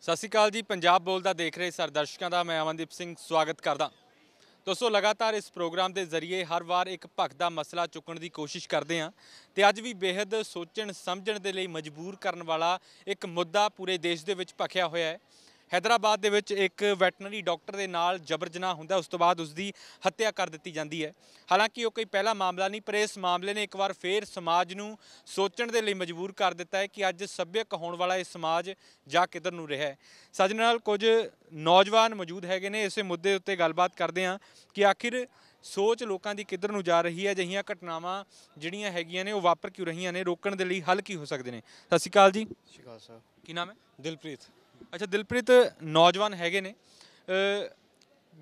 ਸਤਿ ਸ਼੍ਰੀ ਅਕਾਲ ਜੀ ਪੰਜਾਬ ਬੋਲਦਾ ਦੇਖ ਰਹੇ ਸਰ ਦਰਸ਼ਕਾਂ ਦਾ ਮੈਂ ਅਮਨਦੀਪ ਸਿੰਘ ਸਵਾਗਤ ਕਰਦਾ ਦੋਸਤੋ ਲਗਾਤਾਰ ਇਸ ਪ੍ਰੋਗਰਾਮ ਦੇ ਜ਼ਰੀਏ ਹਰ ਵਾਰ ਇੱਕ ਭੱਖ ਦਾ ਮਸਲਾ ਚੁੱਕਣ ਦੀ ਕੋਸ਼ਿਸ਼ ਕਰਦੇ ਹਾਂ ਤੇ ਅੱਜ ਵੀ ਬੇਹਦ ਸੋਚਣ ਸਮਝਣ ਦੇ ਲਈ ਮਜਬੂਰ ਕਰਨ ਵਾਲਾ ਇੱਕ ਮੁੱਦਾ ਪੂਰੇ ਦੇਸ਼ ਦੇ ਵਿੱਚ ਭਖਿਆ ਹੋਇਆ ਹੈ ਹైదరాబాద్ ਦੇ ਵਿੱਚ ਇੱਕ ਵੈਟਰਨਰੀ ਡਾਕਟਰ ਦੇ ਨਾਲ ਜਬਰ ਜਨਾਹ ਹੁੰਦਾ ਉਸ ਤੋਂ ਬਾਅਦ ਉਸ ਦੀ ਹੱਤਿਆ ਕਰ ਦਿੱਤੀ ਜਾਂਦੀ ਹੈ ਹਾਲਾਂਕਿ ਉਹ ਕੋਈ ਪਹਿਲਾ ਮਾਮਲਾ ਨਹੀਂ ਪਰ ਇਸ ਮਾਮਲੇ ਨੇ ਇੱਕ ਵਾਰ ਫੇਰ ਸਮਾਜ ਨੂੰ ਸੋਚਣ ਦੇ ਲਈ ਮਜਬੂਰ ਕਰ ਦਿੱਤਾ ਹੈ ਕਿ ਅੱਜ ਸੱਭਿਅਕ ਹੋਣ ਵਾਲਾ ਇਹ ਸਮਾਜ ਜਾ ਕਿੱਧਰ ਨੂੰ ਰਿਹਾ ਹੈ ਸਾਡੇ ਨਾਲ ਕੁਝ ਨੌਜਵਾਨ ਮੌਜੂਦ ਹੈਗੇ ਨੇ ਇਸੇ ਮੁੱਦੇ ਉੱਤੇ ਗੱਲਬਾਤ ਕਰਦੇ ਹਾਂ ਕਿ ਆਖਿਰ ਸੋਚ ਲੋਕਾਂ ਦੀ ਕਿੱਧਰ ਨੂੰ ਜਾ ਰਹੀ ਹੈ ਜਹੀਆਂ ਘਟਨਾਵਾਂ ਜਿਹੜੀਆਂ ਹੈਗੀਆਂ ਨੇ ਉਹ ਵਾਪਰ ਕਿਉਂ ਰਹੀਆਂ ਨੇ ਰੋਕਣ ਦੇ ਲਈ ਹੱਲ ਕੀ ਹੋ ਸਕਦੇ ਨੇ ਸਤਿ ਸ਼੍ਰੀ ਅਕਾਲ ਜੀ ਸਤਿ ਸ਼੍ਰੀ ਅਕਾਲ ਸਰ ਕੀ ਨਾਮ ਹੈ ਦਿਲਪ੍ਰੀਤ ਅੱਛਾ ਦਿਲਪ੍ਰੀਤ ਨੌਜਵਾਨ ਹੈਗੇ ਨੇ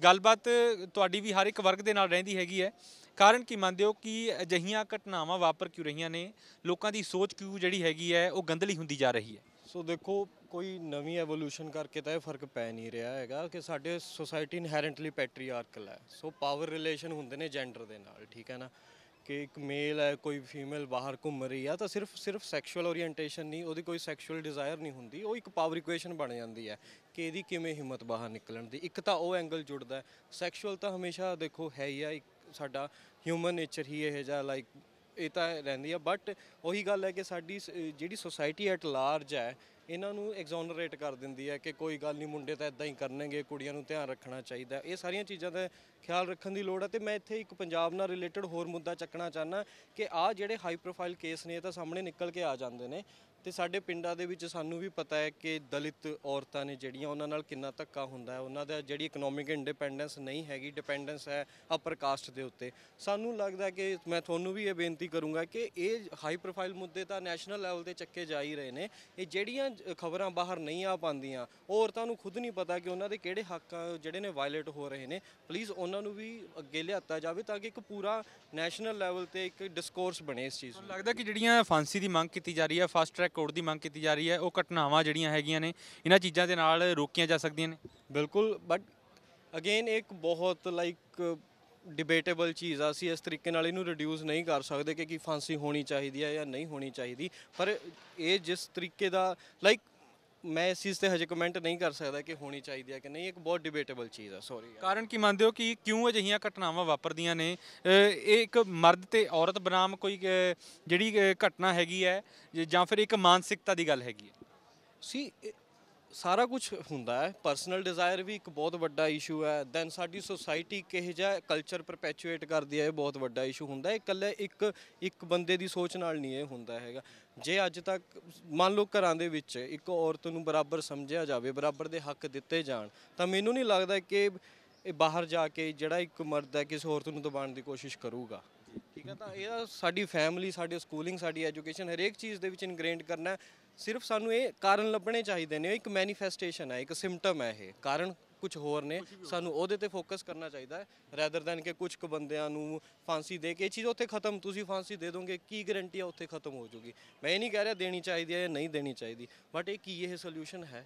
ਗੱਲਬਾਤ ਤੁਹਾਡੀ ਵੀ ਹਰ ਇੱਕ ਵਰਗ ਦੇ ਨਾਲ ਰਹਿੰਦੀ ਹੈਗੀ ਹੈ ਕਾਰਨ ਕੀ ਮੰਨਦੇ ਹੋ ਕਿ ਅਜਹੀਆਂ ਘਟਨਾਵਾਂ ਵਾਪਰ ਕਿਉਂ ਰਹੀਆਂ ਨੇ ਲੋਕਾਂ ਦੀ ਸੋਚ ਕਿਉਂ ਜਿਹੜੀ ਹੈਗੀ ਹੈ ਉਹ ਗੰਦਲੀ ਹੁੰਦੀ ਜਾ ਰਹੀ ਹੈ ਸੋ ਦੇਖੋ ਕੋਈ ਨਵੀਂ ਐਵੋਲੂਸ਼ਨ ਕਰਕੇ ਤਾਂ ਇਹ ਫਰਕ ਪੈ ਨਹੀਂ ਰਿਹਾ ਹੈਗਾ ਕਿ ਸਾਡੇ ਸੋਸਾਇਟੀ ਇਨਹੈਰੈਂਟਲੀ ਪੈਟਰੀਆਰਕਲ ਹੈ ਸੋ ਪਾਵਰ ਰਿਲੇਸ਼ਨ ਹੁੰਦੇ ਨੇ ਜੈਂਡਰ ਦੇ ਨਾਲ ਠੀਕ ਹੈ ਨਾ ਕਿ ਇੱਕ ਮੇਲ ਹੈ ਕੋਈ ਫੀਮੇਲ ਬਾਹਰ ਘੁੰਮ ਰਹੀ ਆ ਤਾਂ ਸਿਰਫ ਸਿਰਫ ਸੈਕਸ਼ੂਅਲ ਓਰੀਐਂਟੇਸ਼ਨ ਨਹੀਂ ਉਹਦੀ ਕੋਈ ਸੈਕਸ਼ੂਅਲ ਡਿਜ਼ਾਇਰ ਨਹੀਂ ਹੁੰਦੀ ਉਹ ਇੱਕ ਪਾਵਰ ਇਕੁਏਸ਼ਨ ਬਣ ਜਾਂਦੀ ਹੈ ਕਿ ਇਹਦੀ ਕਿਵੇਂ ਹਿੰਮਤ ਬਾਹਰ ਨਿਕਲਣ ਦੀ ਇੱਕ ਤਾਂ ਉਹ ਐਂਗਲ ਜੁੜਦਾ ਸੈਕਸ਼ੂਅਲ ਤਾਂ ਹਮੇਸ਼ਾ ਦੇਖੋ ਹੈ ਹੀ ਆ ਇੱਕ ਸਾਡਾ ਹਿਊਮਨ ਨੇਚਰ ਹੀ ਇਹ ਜਿਹਾ ਲਾਈਕ ਇਹ ਤਾਂ ਰਹਿੰਦੀ ਆ ਬਟ ਉਹੀ ਗੱਲ ਹੈ ਕਿ ਸਾਡੀ ਜਿਹੜੀ ਸੋਸਾਇਟੀ ਐਟ ਲਾਰਜ ਹੈ ਇਹਨਾਂ ਨੂੰ ਐਗਜ਼ੋਨਰੇਟ ਕਰ ਦਿੰਦੀ ਹੈ ਕਿ ਕੋਈ ਗੱਲ ਨਹੀਂ ਮੁੰਡੇ ਤਾਂ ਇਦਾਂ ਹੀ ਕਰਨਗੇ ਕੁੜੀਆਂ ਨੂੰ ਧਿਆਨ ਰੱਖਣਾ ਚਾਹੀਦਾ ਇਹ ਸਾਰੀਆਂ ਚੀਜ਼ਾਂ ਦਾ ਖਿਆਲ ਰੱਖਣ ਦੀ ਲੋੜ ਹੈ ਤੇ ਮੈਂ ਇੱਥੇ ਇੱਕ ਪੰਜਾਬ ਨਾਲ ਰਿਲੇਟਡ ਹੋਰ ਮੁੱਦਾ ਚੱਕਣਾ ਚਾਹਨਾ ਕਿ ਆ ਜਿਹੜੇ ਹਾਈ ਪ੍ਰੋਫਾਈਲ ਕੇਸ ਨੇ ਇਹ ਤਾਂ ਸਾਹਮਣੇ ਨਿਕਲ ਕੇ ਆ ਜਾਂਦੇ ਨੇ ਤੇ ਸਾਡੇ ਪਿੰਡਾਂ ਦੇ ਵਿੱਚ ਸਾਨੂੰ ਵੀ ਪਤਾ ਹੈ ਕਿ ਦਲਿਤ ਔਰਤਾਂ ਨੇ ਜਿਹੜੀਆਂ ਉਹਨਾਂ ਨਾਲ ਕਿੰਨਾ ਧੱਕਾ ਹੁੰਦਾ ਹੈ ਉਹਨਾਂ ਦਾ ਜਿਹੜੀ ਇਕਨੋਮਿਕ ਇੰਡੀਪੈਂਡੈਂਸ ਨਹੀਂ ਹੈਗੀ ਡਿਪੈਂਡੈਂਸ ਹੈ ਅਪਰ ਕਾਸਟ ਦੇ ਉੱਤੇ ਸਾਨੂੰ ਲੱਗਦਾ ਕਿ ਮੈਂ ਤੁਹਾਨੂੰ ਵੀ ਇਹ ਬੇਨਤੀ ਕਰੂੰਗਾ ਕਿ ਇਹ ਹਾਈ ਪ੍ਰੋਫਾਈਲ ਮੁੱਦੇ ਤਾਂ ਨੈਸ਼ਨਲ ਲੈਵਲ ਤੇ ਚੱਕੇ ਜਾ ਹੀ ਰਹੇ ਨੇ ਇਹ ਜਿਹੜੀਆਂ ਖਬਰਾਂ ਬਾਹਰ ਨਹੀਂ ਆ ਪਾਉਂਦੀਆਂ ਔਰਤਾਂ ਨੂੰ ਖੁਦ ਨਹੀਂ ਪਤਾ ਕਿ ਉਹਨਾਂ ਦੇ ਕਿਹੜੇ ਹੱਕ ਜਿਹੜੇ ਨੇ ਵਾਇਲੇਟ ਹੋ ਰਹੇ ਨੇ ਪਲੀਜ਼ ਉਹਨਾਂ ਨੂੰ ਵੀ ਅੱਗੇ ਲਿਆਤਾ ਜਾਵੇ ਤਾਂ ਕਿ ਇੱਕ ਪੂਰਾ ਨੈਸ਼ਨਲ ਲੈਵਲ ਤੇ ਇੱਕ ਡਿਸਕੋਰਸ ਬਣੇ ਇਸ ਚੀਜ਼ ਨੂੰ ਲੱਗਦਾ ਕਿ ਜਿਹੜੀਆਂ ਫਾਂਸੀ ਦੀ ਮੰਗ ਕੀਤੀ ਜਾ ਰਹੀ ਹੈ ਫਾਸਟ ਟਰੈਕ ਕੋਰਟ ਦੀ ਮੰਗ ਕੀਤੀ ਜਾ ਰਹੀ ਹੈ ਉਹ ਘਟਨਾਵਾਂ ਜਿਹੜੀਆਂ ਹੈਗੀਆਂ ਨੇ ਇਹਨਾਂ ਚੀਜ਼ਾਂ ਦੇ ਨਾਲ ਰੋਕੀਆਂ ਜਾ ਸਕਦੀਆਂ ਨੇ ਬਿਲਕੁਲ ਬਟ ਅਗੇਨ ਇੱਕ ਬਹੁਤ ਲਾਈਕ ਡਿਬੇਟੇਬਲ ਚੀਜ਼ ਆ ਸੀ ਇਸ ਤਰੀਕੇ ਨਾਲ ਇਹਨੂੰ ਰਿਡਿਊਸ ਨਹੀਂ ਕਰ ਸਕਦੇ ਕਿ ਕੀ ਫਾਂਸੀ ਹੋਣੀ ਚਾਹੀਦੀ ਹੈ ਜਾਂ ਨਹੀਂ ਹੋਣੀ ਚਾਹੀਦੀ ਪਰ ਇਹ ਜਿਸ ਤਰੀਕੇ ਦਾ ਲਾਈਕ ਮੈਂ ਇਸ ਚੀਜ਼ ਤੇ ਹਜੇ ਕਮੈਂਟ ਨਹੀਂ ਕਰ ਸਕਦਾ ਕਿ ਹੋਣੀ ਚਾਹੀਦੀ ਹੈ ਕਿ ਨਹੀਂ ਇੱਕ ਬਹੁਤ ਡਿਬੇਟੇਬਲ ਚੀਜ਼ ਹੈ ਸੌਰੀ ਕਾਰਨ ਕੀ ਮੰਨਦੇ ਹੋ ਕਿ ਕਿਉਂ ਅਜਿਹੀਆਂ ਘਟਨਾਵਾਂ ਵਾਪਰਦੀਆਂ ਨੇ ਇਹ ਇੱਕ ਮਰਦ ਤੇ ਔਰਤ ਬਨਾਮ ਕੋਈ ਜਿਹੜੀ ਘਟਨਾ ਹੈਗੀ ਹੈ ਜਾਂ ਫਿਰ ਇੱਕ ਮਾਨਸਿਕਤਾ ਦੀ ਗੱਲ ਹੈਗੀ ਹੈ ਸੀ ਸਾਰਾ ਕੁਝ ਹੁੰਦਾ ਹੈ ਪਰਸਨਲ ਡਿਜ਼ਾਇਰ ਵੀ ਇੱਕ ਬਹੁਤ ਵੱਡਾ ਇਸ਼ੂ ਹੈ ਦੈਨ ਸਾਡੀ ਸੋਸਾਇਟੀ ਕਿਹੋ ਜਿਹਾ ਕਲਚਰ ਪਰਪੈਚੂਏਟ ਕਰਦੀ ਹੈ ਇਹ ਬਹੁਤ ਵੱਡਾ ਇਸ਼ੂ ਹੁੰਦਾ ਹੈ ਇਕੱਲੇ ਇੱਕ ਇੱਕ ਬੰਦੇ ਦੀ ਸੋਚ ਨਾਲ ਨਹੀਂ ਇਹ ਹੁੰਦਾ ਹੈਗਾ ਜੇ ਅੱਜ ਤੱਕ ਮੰਨ ਲਓ ਘਰਾਂ ਦੇ ਵਿੱਚ ਇੱਕ ਔਰਤ ਨੂੰ ਬਰਾਬਰ ਸਮਝਿਆ ਜਾਵੇ ਬਰਾਬਰ ਦੇ ਹੱਕ ਦਿੱਤੇ ਜਾਣ ਤਾਂ ਮੈਨੂੰ ਨਹੀਂ ਲੱਗਦਾ ਕਿ ਇਹ ਬਾਹਰ ਜਾ ਕੇ ਜਿਹੜਾ ਇੱਕ ਮਰਦ ਹੈ ਕਿਸੇ ਔਰਤ ਨੂੰ ਦਬਾਉਣ ਦੀ ਕੋਸ਼ਿਸ਼ ਕਰੂਗਾ ਠੀਕ ਹੈ ਤਾਂ ਇਹ ਸਾਡੀ ਫੈਮਿਲੀ ਸਾਡੇ ਸਕੂਲਿੰਗ ਸਾਡੀ ਐਜੂਕੇਸ਼ਨ ਹਰੇਕ ਚੀਜ਼ ਦੇ ਵਿੱਚ ਇਨਗ੍ਰੇਨਡ ਕਰਨਾ ਹੈ ਸਿਰਫ ਸਾਨੂੰ ਇਹ ਕਾਰਨ ਲੱਭਣੇ ਚਾਹੀਦੇ ਨੇ ਇੱਕ ਮੈਨੀਫੈਸਟੇਸ਼ਨ ਹੈ ਇੱਕ ਸਿੰਪਟਮ ਹੈ ਇਹ ਕਾਰਨ ਕੁਝ ਹੋਰ ਨੇ ਸਾਨੂੰ ਉਹਦੇ ਤੇ ਫੋਕਸ ਕਰਨਾ ਚਾਹੀਦਾ ਹੈ ਰੈਦਰ ਦੈਨ ਕਿ ਕੁਝ ਕੁ ਬੰਦਿਆਂ ਨੂੰ ਫਾਂਸੀ ਦੇ ਕੇ ਇਹ ਚੀਜ਼ ਉੱਥੇ ਖਤਮ ਤੁਸੀਂ ਫਾਂਸੀ ਦੇ ਦੋਗੇ ਕੀ ਗਾਰੰਟੀ ਆ ਉੱਥੇ ਖਤਮ ਹੋ ਜੂਗੀ ਮੈਂ ਇਹ ਨਹੀਂ ਕਹਿ ਰਿਹਾ ਦੇਣੀ ਚਾਹੀਦੀ ਹੈ ਜਾਂ ਨਹੀਂ ਦੇਣੀ ਚਾਹੀਦੀ ਬਟ ਇਹ ਕੀ ਇਹ ਸੋਲੂਸ਼ਨ ਹੈ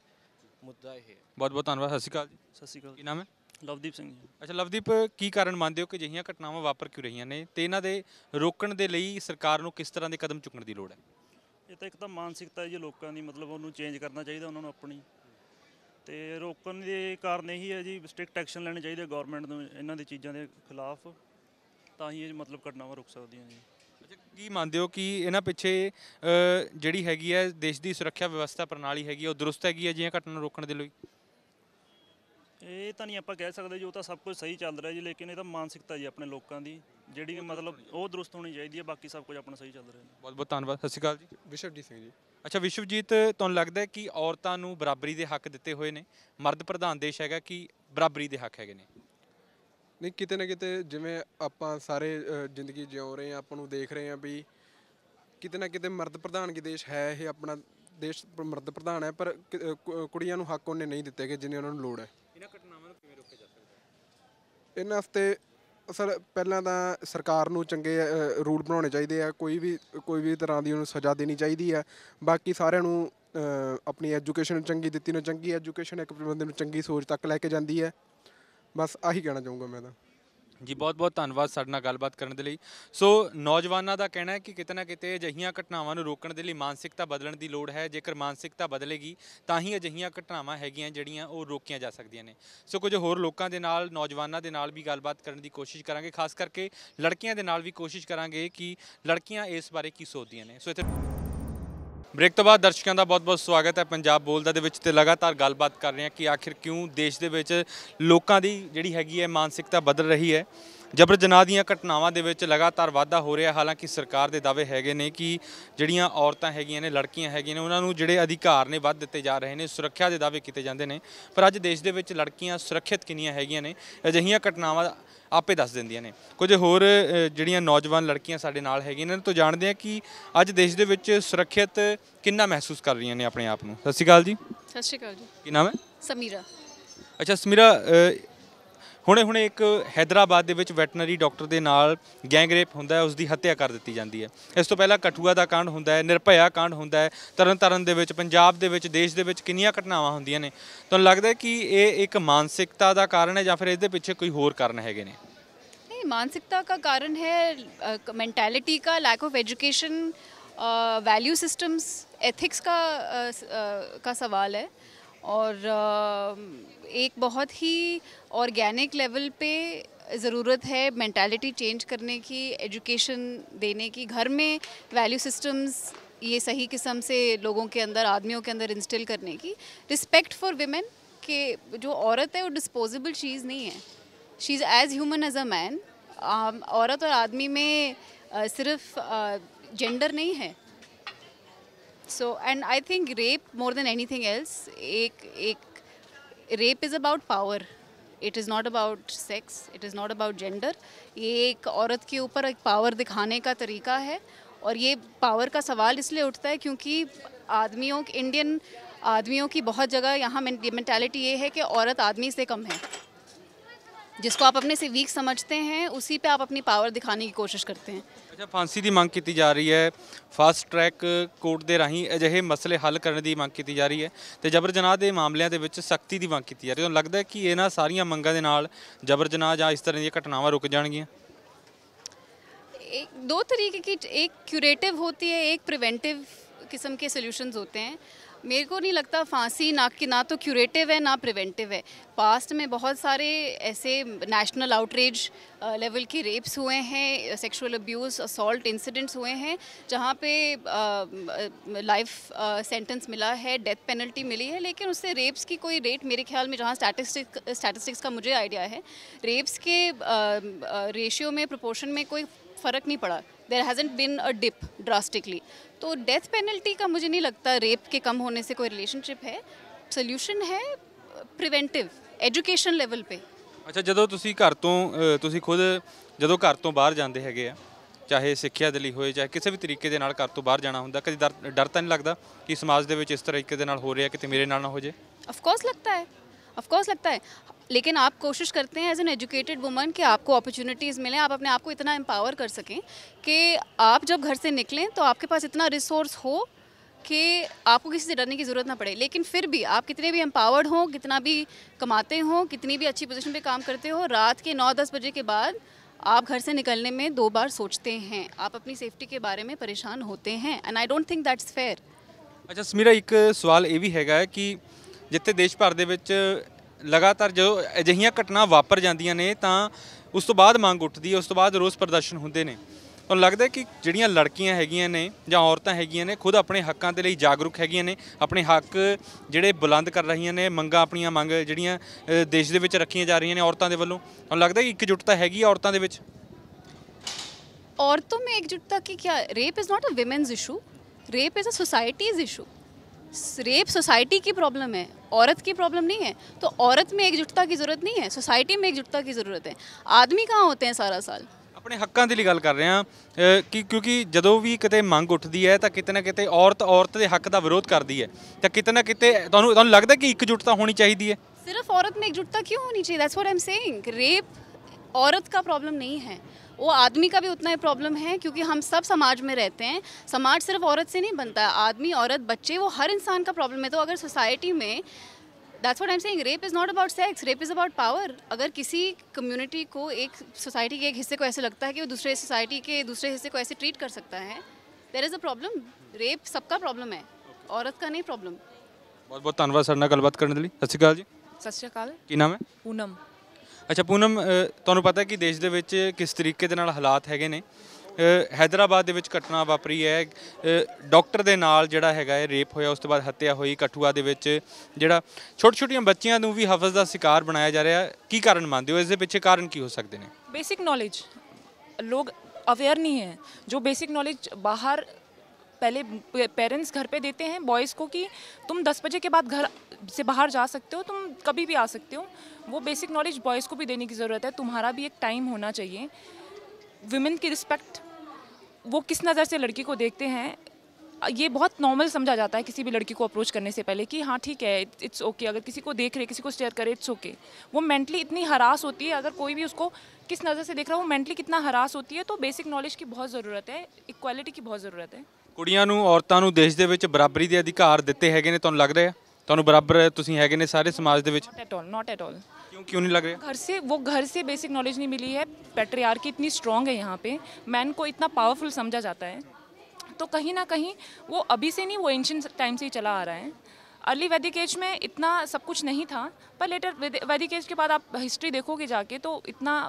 ਮੁੱਦਾ ਇਹ ਹੈ ਬਹੁਤ ਬਹੁਤ ਧੰਨਵਾਦ ਸਤਿ ਸ਼੍ਰੀ ਅਕਾਲ ਜੀ ਸਤਿ ਸ਼੍ਰੀ ਅਕਾਲ ਕੀ ਨਾਮ ਹੈ ਲਵਦੀਪ ਸਿੰਘ ਜੀ ਅੱਛਾ ਲਵਦੀਪ ਕੀ ਕਾਰਨ ਮੰਨਦੇ ਹੋ ਕਿ ਅਜਿਹੀਆਂ ਘਟਨਾਵਾਂ ਵਾਪਰ ਕਿਉਂ ਰਹੀਆਂ ਨੇ ਤੇ ਇਹਨਾਂ ਦੇ ਰੋਕਣ ਦੇ ਲਈ ਸਰਕਾਰ ਨੂੰ ਕਿਸ ਤਰ੍ਹਾਂ ਦੇ ਕਦਮ ਚੁੱਕਣ ਦੀ ਲੋੜ ਹੈ ਇਹ ਤਾਂ ਇੱਕ ਤਾਂ ਮਾਨਸਿਕਤਾ ਜੀ ਲੋਕਾਂ ਦੀ ਮਤਲਬ ਉਹਨੂੰ ਚੇਂਜ ਕਰਨਾ ਚਾਹੀਦਾ ਉਹਨਾਂ ਨੂੰ ਆਪਣੀ ਤੇ ਰੋਕਣ ਦੇ ਕਾਰਨ ਇਹੀ ਹੈ ਜੀ ਸਟ੍ਰਿਕਟ ਐਕਸ਼ਨ ਲੈਣੇ ਚਾਹੀਦੇ ਗਵਰਨਮੈਂਟ ਨੂੰ ਇਹਨਾਂ ਦੀ ਚੀਜ਼ਾਂ ਦੇ ਖਿਲਾਫ ਤਾਂ ਹੀ ਇਹ ਮਤਲਬ ਘਟਨਾਵਾਂ ਰੁਕ ਸਕਦੀਆਂ ਜੀ ਅੱਛਾ ਕੀ ਮੰਨਦੇ ਹੋ ਕਿ ਇਹਨਾਂ ਪਿੱਛੇ ਜਿਹੜੀ ਹੈਗੀ ਹੈ ਦੇਸ਼ ਦੀ ਸੁਰੱਖਿਆ ਵਿਵਸਥਾ ਪ੍ਰਣਾਲੀ ਹੈਗੀ ਉਹ ਦਰੁਸਤ ਹੈਗੀ ਹੈ ਜਿਹੜੀਆਂ ਘਟਨਾ ਰੋਕਣ ਦੇ ਲਈ ਇਹ ਤਾਂ ਨਹੀਂ ਆਪਾਂ ਕਹਿ ਸਕਦੇ ਜੋ ਤਾਂ ਸਭ ਕੁਝ ਸਹੀ ਚੱਲ ਰਿਹਾ ਜੀ ਲੇਕਿਨ ਇਹ ਤਾਂ ਮਾਨਸਿਕਤਾ ਜੀ ਆਪਣੇ ਲੋਕਾਂ ਦੀ ਜਿਹੜੀ ਕਿ ਮਤਲਬ ਉਹ ਦਰਸਤ ਹੋਣੀ ਚਾਹੀਦੀ ਹੈ ਬਾਕੀ ਸਭ ਕੁਝ ਆਪਣਾ ਸਹੀ ਚੱਲ ਰਿਹਾ ਬਹੁਤ ਬਹੁਤ ਧੰਨਵਾਦ ਸਤਿ ਸ਼੍ਰੀ ਅਕਾਲ ਜੀ ਵਿਸ਼ਵਜੀਤ ਸਿੰਘ ਜੀ ਅੱਛਾ ਵਿਸ਼ਵਜੀਤ ਤੁਹਾਨੂੰ ਲੱਗਦਾ ਹੈ ਕਿ ਔਰਤਾਂ ਨੂੰ ਬਰਾਬਰੀ ਦੇ ਹੱਕ ਦਿੱਤੇ ਹੋਏ ਨੇ ਮਰਦ ਪ੍ਰਧਾਨ ਦੇਸ਼ ਹੈਗਾ ਕਿ ਬਰਾਬਰੀ ਦੇ ਹੱਕ ਹੈਗੇ ਨੇ ਨਹੀਂ ਕਿਤੇ ਨਾ ਕਿਤੇ ਜਿਵੇਂ ਆਪਾਂ ਸਾਰੇ ਜ਼ਿੰਦਗੀ ਜਿਉ ਰਹੇ ਆ ਆਪਾਂ ਨੂੰ ਦੇਖ ਰਹੇ ਆ ਵੀ ਕਿਤੇ ਨਾ ਕਿਤੇ ਮਰਦ ਪ੍ਰਧਾਨ ਕੀ ਦੇਸ਼ ਹੈ ਇਹ ਆਪਣਾ ਦੇਸ਼ ਮਰਦ ਪ੍ਰਧਾਨ ਹੈ ਪਰ ਕੁੜੀਆਂ ਨੂੰ ਹੱਕ ਉਹਨੇ ਨਹੀਂ ਦਿੱਤੇ ਜਿੰਨੇ ਉਹਨਾਂ ਨੂੰ ਲੋੜ ਹੈ ਇਹਨਾਂ ਘਟਨਾਵਾਂ ਨੂੰ ਕਿਵੇਂ ਰੋਕਿਆ ਜਾ ਸਕਦਾ ਇਹਨਾਂ ਹਫਤੇ ਸਰ ਪਹਿਲਾਂ ਤਾਂ ਸਰਕਾਰ ਨੂੰ ਚੰਗੇ ਰੂਲ ਬਣਾਉਣੇ ਚਾਹੀਦੇ ਆ ਕੋਈ ਵੀ ਕੋਈ ਵੀ ਤਰ੍ਹਾਂ ਦੀ ਉਹਨੂੰ ਸਜ਼ਾ ਦੇਣੀ ਚਾਹੀਦੀ ਆ ਬਾਕੀ ਸਾਰਿਆਂ ਨੂੰ ਆਪਣੀ ਐਜੂਕੇਸ਼ਨ ਚੰਗੀ ਦਿੱਤੀ ਨੂੰ ਚੰਗੀ ਐਜੂਕੇਸ਼ਨ ਇੱਕ ਬੰਦੇ ਨੂੰ ਚੰਗੀ ਸੋਚ ਤੱਕ ਲੈ ਕੇ ਜਾਂਦੀ ਹੈ ਬਸ ਆਹੀ ਕਹਿਣਾ ਚਾਹੂੰਗਾ ਮੈਂ ਤਾਂ ਜੀ ਬਹੁਤ ਬਹੁਤ ਧੰਨਵਾਦ ਸਾਡੇ ਨਾਲ ਗੱਲਬਾਤ ਕਰਨ ਦੇ ਲਈ ਸੋ ਨੌਜਵਾਨਾਂ ਦਾ ਕਹਿਣਾ ਹੈ ਕਿ ਕਿਤੇ ਨਾ ਕਿਤੇ ਅਜਹੀਆਂ ਘਟਨਾਵਾਂ ਨੂੰ ਰੋਕਣ ਦੇ ਲਈ ਮਾਨਸਿਕਤਾ ਬਦਲਣ ਦੀ ਲੋੜ ਹੈ ਜੇਕਰ ਮਾਨਸਿਕਤਾ ਬਦਲੇਗੀ ਤਾਂ ਹੀ ਅਜਹੀਆਂ ਘਟਨਾਵਾਂ ਹੈਗੀਆਂ ਜਿਹੜੀਆਂ ਉਹ ਰੋਕੀਆਂ ਜਾ ਸਕਦੀਆਂ ਨੇ ਸੋ ਕੁਝ ਹੋਰ ਲੋਕਾਂ ਦੇ ਨਾਲ ਨੌਜਵਾਨਾਂ ਦੇ ਨਾਲ ਵੀ ਗੱਲਬਾਤ ਕਰਨ ਦੀ ਕੋਸ਼ਿਸ਼ ਕਰਾਂਗੇ ਖਾਸ ਕਰਕੇ ਲੜਕੀਆਂ ਦੇ ਨਾਲ ਵੀ ਕੋਸ਼ਿਸ਼ ਕਰਾਂਗੇ ਕਿ ਲੜਕੀਆਂ ਇਸ ਬਾਰੇ ਕੀ ਸੋਚਦੀਆਂ ਨੇ ਸੋ ਇੱਥੇ ਬ੍ਰੇਕ ਤੋਂ ਬਾਅਦ ਦਰਸ਼ਕਾਂ ਦਾ ਬਹੁਤ-ਬਹੁਤ ਸਵਾਗਤ ਹੈ ਪੰਜਾਬ ਬੋਲਦਾ ਦੇ ਵਿੱਚ ਤੇ ਲਗਾਤਾਰ ਗੱਲਬਾਤ ਕਰ ਰਹੇ ਹਾਂ ਕਿ ਆਖਿਰ ਕਿਉਂ ਦੇਸ਼ ਦੇ ਵਿੱਚ ਲੋਕਾਂ ਦੀ ਜਿਹੜੀ ਹੈਗੀ ਹੈ ਮਾਨਸਿਕਤਾ ਬਦਲ ਰਹੀ ਹੈ ਜਬਰ ਜਨਾਹ ਦੀਆਂ ਘਟਨਾਵਾਂ ਦੇ ਵਿੱਚ ਲਗਾਤਾਰ ਵਾਧਾ ਹੋ ਰਿਹਾ ਹਾਲਾਂਕਿ ਸਰਕਾਰ ਦੇ ਦਾਅਵੇ ਹੈਗੇ ਨੇ ਕਿ ਜਿਹੜੀਆਂ ਔਰਤਾਂ ਹੈਗੀਆਂ ਨੇ ਲੜਕੀਆਂ ਹੈਗੀਆਂ ਨੇ ਉਹਨਾਂ ਨੂੰ ਜਿਹੜੇ ਅਧਿਕਾਰ ਨੇ ਵੱਧ ਦਿੱਤੇ ਜਾ ਰਹੇ ਨੇ ਸੁਰੱਖਿਆ ਦੇ ਦਾਅਵੇ ਕੀਤੇ ਜਾਂਦੇ ਨੇ ਪਰ ਅੱਜ ਦੇਸ਼ ਦੇ ਵਿੱਚ ਲੜਕੀਆਂ ਸੁਰੱਖਿਅਤ ਕਿੰਨੀਆਂ ਹੈਗੀਆਂ ਨੇ ਅਜਿਹੀਆਂ ਘਟਨਾਵਾਂ ਆਪੇ ਦੱਸ ਦਿੰਦੀਆਂ ਨੇ ਕੁਝ ਹੋਰ ਜਿਹੜੀਆਂ ਨੌਜਵਾਨ ਲੜਕੀਆਂ ਸਾਡੇ ਨਾਲ ਹੈਗੀਆਂ ਇਹਨਾਂ ਤੋਂ ਜਾਣਦੇ ਆ ਕਿ ਅੱਜ ਦੇਸ਼ ਦੇ ਵਿੱਚ ਸੁਰੱਖਿਅਤ ਕਿੰਨਾ ਮਹਿਸੂਸ ਕਰ ਰਹੀਆਂ ਨੇ ਆਪਣੇ ਆਪ ਨੂੰ ਸਤਿ ਸ਼੍ਰੀ ਅਕਾਲ ਜੀ ਸਤਿ ਸ਼੍ਰੀ ਅਕਾਲ ਜੀ ਕੀ ਨਾਮ ਹੈ ਸਮੀਰਾ ਅੱਛਾ ਸਮੀਰਾ ਹੁਣੇ-ਹੁਣੇ ਇੱਕ ਹైదరాబాద్ ਦੇ ਵਿੱਚ ਵੈਟਰਨਰੀ ਡਾਕਟਰ ਦੇ ਨਾਲ ਗੈਂਗਰੇਪ ਹੁੰਦਾ ਹੈ ਉਸ ਦੀ ਹੱਤਿਆ ਕਰ ਦਿੱਤੀ ਜਾਂਦੀ ਹੈ ਇਸ ਤੋਂ ਪਹਿਲਾਂ ਕਠੂਆ ਦਾ ਕਾਂਡ ਹੁੰਦਾ ਹੈ ਨਿਰਭਇਆ ਕਾਂਡ ਹੁੰਦਾ ਹੈ ਤਰਨਤਾਰਨ ਦੇ ਵਿੱਚ ਪੰਜਾਬ ਦੇ ਵਿੱਚ ਦੇਸ਼ ਦੇ ਵਿੱਚ ਕਿੰਨੀਆਂ ਘਟਨਾਵਾਂ ਹੁੰਦੀਆਂ ਨੇ ਤੁਹਾਨੂੰ ਲੱਗਦਾ ਕਿ ਇਹ ਇੱਕ ਮਾਨਸਿਕਤਾ ਦਾ ਕਾਰਨ ਹੈ ਜਾਂ ਫਿਰ ਇਸ ਦੇ ਪਿੱਛੇ ਕੋਈ ਹੋਰ ਕਾਰਨ ਹੈਗੇ ਨੇ ਨਹੀਂ ਮਾਨਸਿਕਤਾ ਦਾ ਕਾਰਨ ਹੈ ਮੈਂਟੈਲਿਟੀ ਦਾ lack of education value systems ethics ਦਾ ਦਾ ਸਵਾਲ ਹੈ और एक बहुत ही ऑर्गेनिक लेवल पे ज़रूरत है मैंटेलिटी चेंज करने की एजुकेशन देने की घर में वैल्यू सिस्टम्स ये सही किस्म से लोगों के अंदर आदमियों के अंदर इंस्टिल करने की रिस्पेक्ट फॉर वीमेन के जो औरत है वो डिस्पोजेबल चीज़ नहीं है she is as human as a man औरत और आदमी में सिर्फ जेंडर नहीं है so and I think rape more than anything else एक एक rape is about power it is not about sex it is not about gender ये एक औरत के ऊपर एक पावर दिखाने का तरीका है और ये पावर का सवाल इसलिए उठता है क्योंकि आदमियों इंडियन आदमियों की बहुत जगह यहाँ मैंटेलिटी ये है कि औरत आदमी से कम है जिसको आप अपने से वीक समझते हैं उसी पे आप अपनी पावर दिखाने की कोशिश करते हैं ਅੱਛਾ ਫਾਂਸੀ ਦੀ ਮੰਗ ਕੀਤੀ ਜਾ ਰਹੀ ਹੈ ਫਾਸਟ ਟਰੈਕ ਕੋਰਟ ਦੇ ਰਾਹੀਂ ਅਜਿਹੇ ਮਸਲੇ ਹੱਲ ਕਰਨ ਦੀ ਮੰਗ ਕੀਤੀ ਜਾ ਰਹੀ ਹੈ ਤੇ ਜਬਰ ਜਨਾਹ ਦੇ ਮਾਮਲਿਆਂ ਦੇ ਵਿੱਚ ਸਖਤੀ ਦੀ ਮੰਗ ਕੀਤੀ ਜਾ ਰਹੀ ਹੈ ਤੁਹਾਨੂੰ ਲੱਗਦਾ ਹੈ ਕਿ ਇਹਨਾਂ ਸਾਰੀਆਂ ਮੰਗਾਂ ਦੇ ਨਾਲ ਜਬਰ ਜਨਾਹ ਜਾਂ ਇਸ ਤਰ੍ਹਾਂ ਦੀਆਂ ਘਟਨਾਵਾਂ ਰੁਕ ਜਾਣਗੀਆਂ एक दो तरीके की एक क्यूरेटिव होती है एक प्रिवेंटिव किस्म के सोल्यूशंस होते हैं मेरे को नहीं लगता फांसी ना कि ना तो क्यूरेटिव है ना प्रिवेंटिव है पास्ट में बहुत सारे ऐसे नेशनल आउटरीच लेवल के रेप्स हुए हैं सेक्सुअल अब्यूज़ असॉल्ट इंसिडेंट्स हुए हैं जहाँ पे लाइफ सेंटेंस मिला है डेथ पेनल्टी मिली है लेकिन उससे रेप्स की कोई रेट मेरे ख्याल में जहाँ स्टैटिस्टिक स्टैटिस्टिक्स का मुझे आइडिया है रेप्स के रेशियो में प्रोपोर्शन में कोई फ़र्क नहीं पड़ा there hasn't been a dip drastically तो डेथ पेनल्टी का मुझे नहीं लगता रेप के कम होने से कोई ਰਿਲੇਸ਼ਨਸ਼ਿਪ है ਸੋਲੂਸ਼ਨ है ਪ੍ਰੀਵੈਂਟਿਵ ਐਜੂਕੇਸ਼ਨ ਲੈਵਲ पे ਅੱਛਾ ਜਦੋਂ ਤੁਸੀਂ ਘਰ ਤੋਂ ਤੁਸੀਂ ਖੁਦ ਜਦੋਂ ਘਰ ਤੋਂ ਬਾਹਰ ਜਾਂਦੇ ਹੈਗੇ ਆ ਚਾਹੇ ਸਿੱਖਿਆ ਦੇ ਲਈ ਹੋਏ ਚਾਹੇ ਕਿਸੇ ਵੀ ਤਰੀਕੇ ਦੇ ਨਾਲ ਘਰ ਤੋਂ ਬਾਹਰ ਜਾਣਾ ਹੁੰਦਾ ਕਦੀ ਡਰ ਤਾਂ ਨਹੀਂ ਲੱਗਦਾ ਕਿ ਸਮਾਜ ਦੇ ਵਿੱਚ ਇਸ ਤਰੀਕੇ ਦੇ ਨਾਲ ਹੋ ਰਿਹਾ ਕਿਤੇ ਮੇਰੇ ਨਾਲ ਨਾ ਹੋ ਜੇ ਆਫ ਕੋਰਸ ਲੱਗਦਾ ਹੈ ऑफकोर्स लगता है लेकिन आप कोशिश करते हैं एज एन एजुकेटेड वुमन कि आपको अपॉर्चुनिटीज़ मिलें आप अपने आप को इतना एम्पावर कर सकें कि आप जब घर से निकलें तो आपके पास इतना रिसोर्स हो कि आपको किसी से डरने की ज़रूरत ना पड़े लेकिन फिर भी आप कितने भी एम्पावर्ड हों कितना भी कमाते हों कितनी भी अच्छी पोजिशन पर काम करते हो रात के नौ दस बजे के बाद आप घर से निकलने में दो बार सोचते हैं आप अपनी सेफ्टी के बारे में परेशान होते हैं and I don't think that's fair अच्छा मेरा एक सवाल ये भी हैगा कि ਜਿੱਥੇ ਦੇਸ਼ ਭਰ ਦੇ ਵਿੱਚ ਲਗਾਤਾਰ ਜੋ ਅਜਿਹੀਆਂ ਘਟਨਾ ਵਾਪਰ ਜਾਂਦੀਆਂ ਨੇ ਤਾਂ ਉਸ ਤੋਂ ਬਾਅਦ ਮੰਗ ਉੱਠਦੀ ਹੈ ਉਸ ਤੋਂ ਬਾਅਦ ਰੋਸ ਪ੍ਰਦਰਸ਼ਨ ਹੁੰਦੇ ਨੇ ਤਾਂ ਲੱਗਦਾ ਕਿ ਜਿਹੜੀਆਂ ਲੜਕੀਆਂ ਹੈਗੀਆਂ ਨੇ ਜਾਂ ਔਰਤਾਂ ਹੈਗੀਆਂ ਨੇ ਖੁਦ ਆਪਣੇ ਹੱਕਾਂ ਦੇ ਲਈ ਜਾਗਰੂਕ ਹੈਗੀਆਂ ਨੇ ਆਪਣੇ ਹੱਕ ਜਿਹੜੇ ਬੁਲੰਦ ਕਰ ਰਹੀਆਂ ਨੇ ਮੰਗਾਂ ਆਪਣੀਆਂ ਮੰਗ ਜਿਹੜੀਆਂ ਦੇਸ਼ ਦੇ ਵਿੱਚ ਰੱਖੀਆਂ ਜਾ ਰਹੀਆਂ ਨੇ ਔਰਤਾਂ ਦੇ ਵੱਲੋਂ ਤਾਂ ਲੱਗਦਾ ਕਿ ਇਕਜੁੱਟਤਾ ਹੈਗੀ ਔਰਤਾਂ ਦੇ ਵਿੱਚ ਔਰਤੋਂ ਮੇਂ ਇਕਜੁੱਟਤਾ ਕੀ क्या rape is not a women's issue rape is a society's issue rape society की प्रॉब्लम है औरत की प्रॉब्लम नहीं है तो औरत में एकजुटता की ज़रूरत नहीं है सोसाइटी में एकजुटता की ज़रूरत है आदमी कहाँ होते हैं ਸਾਰਾ ਸਾਲ ਆਪਣੇ ਹੱਕਾਂ ਦੀ ਗੱਲ ਕਰ ਰਹੇ ਹਾਂ ਕਿ ਕਿਉਂਕਿ ਜਦੋਂ ਵੀ ਕਿਤੇ ਮੰਗ ਉੱਠਦੀ ਹੈ ਤਾਂ ਕਿਤੇ ਨਾ ਕਿਤੇ ਔਰਤ ਔਰਤ ਦੇ ਹੱਕ ਦਾ ਵਿਰੋਧ ਕਰਦੀ ਹੈ ਤਾਂ ਕਿਤੇ ਨਾ ਕਿਤੇ ਤੁਹਾਨੂੰ ਤੁਹਾਨੂੰ ਲੱਗਦਾ ਕਿ ਇੱਕਜੁਟਤਾ ਹੋਣੀ ਚਾਹੀਦੀ ਹੈ ਸਿਰਫ ਔਰਤ ਮੇਂ ਇੱਕਜੁਟਤਾ ਕਿਉਂ ਹੋਣੀ ਚਾਹੀਦੀ that's what I'm saying rape औरत का प्रॉब्लम नहीं है वो आदमी का भी उतना ही प्रॉब्लम है क्योंकि हम सब समाज में रहते हैं समाज सिर्फ औरत से नहीं बनता है आदमी औरत बच्चे वो हर इंसान का प्रॉब्लम है तो अगर सोसाइटी में that's what I am saying rape is not about sex rape is about power अगर किसी कम्युनिटी को एक सोसाइटी के एक हिस्से को ऐसे लगता है कि वो दूसरे सोसाइटी के दूसरे हिस्से को ऐसे ट्रीट कर सकता है there is a problem rape सबका प्रॉब्लम है औरत का नहीं प्रॉब्लम बहुत बहुत धन्यवाद सर ना गलबात करने के लिए सत श्रीकाल जी सत श्रीकाल की नाम है पूनम ਅੱਛਾ ਪੂਨਮ ਤੁਹਾਨੂੰ ਪਤਾ ਕਿ ਦੇਸ਼ ਦੇ ਵਿੱਚ ਕਿਸ ਤਰੀਕੇ ਦੇ ਨਾਲ ਹਾਲਾਤ ਹੈਗੇ ਨੇ ਹైదరాబాద్ ਦੇ ਵਿੱਚ ਘਟਨਾ ਵਾਪਰੀ ਹੈ ਡਾਕਟਰ ਦੇ ਨਾਲ ਜਿਹੜਾ ਹੈਗਾ ਹੈ ਰੇਪ ਹੋਇਆ ਉਸ ਤੋਂ ਬਾਅਦ ਹੱਤਿਆ ਹੋਈ ਕਠੂਆ ਦੇ ਵਿੱਚ ਜਿਹੜਾ ਛੋਟੇ-ਛੋਟੀਆਂ ਬੱਚੀਆਂ ਨੂੰ ਵੀ ਹਫਜ਼ ਦਾ ਸ਼ਿਕਾਰ ਬਣਾਇਆ ਜਾ ਰਿਹਾ ਕੀ ਕਾਰਨ ਮੰਨਦੇ ਹੋ ਇਸ ਦੇ ਪਿੱਛੇ ਕਾਰਨ ਕੀ ਹੋ ਸਕਦੇ ਨੇ ਬੇਸਿਕ ਨੌਲੇਜ ਲੋਕ ਅਵੇਅਰ ਨਹੀਂ ਹੈ ਜੋ ਬੇਸਿਕ ਨੌਲੇਜ ਬਾਹਰ पहले पेरेंट्स घर पे देते हैं बॉयज़ को कि तुम 10 बजे के बाद घर से बाहर जा सकते हो तुम कभी भी आ सकते हो वो बेसिक नॉलेज बॉयज़ को भी देने की ज़रूरत है तुम्हारा भी एक टाइम होना चाहिए वुमेन की रिस्पेक्ट वो किस नज़र से लड़की को देखते हैं ये बहुत नॉर्मल समझा जाता है किसी भी लड़की को अप्रोच करने से पहले कि हाँ ठीक है इट्स ओके okay, अगर किसी को देख रहे किसी को स्टेयर करे इट्स ओके okay. वो मेंटली इतनी हरास होती है अगर कोई भी उसको किस नज़र से देख रहा है वो मेंटली कितना हरास होती है तो बेसिक नॉलेज की बहुत ज़रूरत है इक्वालिटी की बहुत ज़रूरत है કુડિયાઓ નુ ઓરતાનુ દેશ દેવિત્ર બરાબરી દે અધિકાર દિતતે હગેને તનુ લગ રહે તનુ બરાબર તુસી હગેને સારે સમાજ દે وچ નોટ એટ ઓલ ક્યુ ક્યુ નહિ લગ રહે ઘર સે વો ઘર સે બેસિક નોલેજ નહિ મિલી હે પેટ્રિયાર્કી ઇતની સ્ટ્રોંગ હે યહા પે મેન કો ઇતના પાવરફુલ સમજા જાતા હે તો કહી ના કહી વો અભી સે નહિ વો એન્શિયન્ટ ટાઇમ સે ચલા આ રહા હે અર્લી વેદિક એજ મે ઇતના સબ કુછ નહી થા બટ લેટર વેદિક એજ કે બાદ આપ હિસ્ટરી દેખો કે જાકે તો ઇતના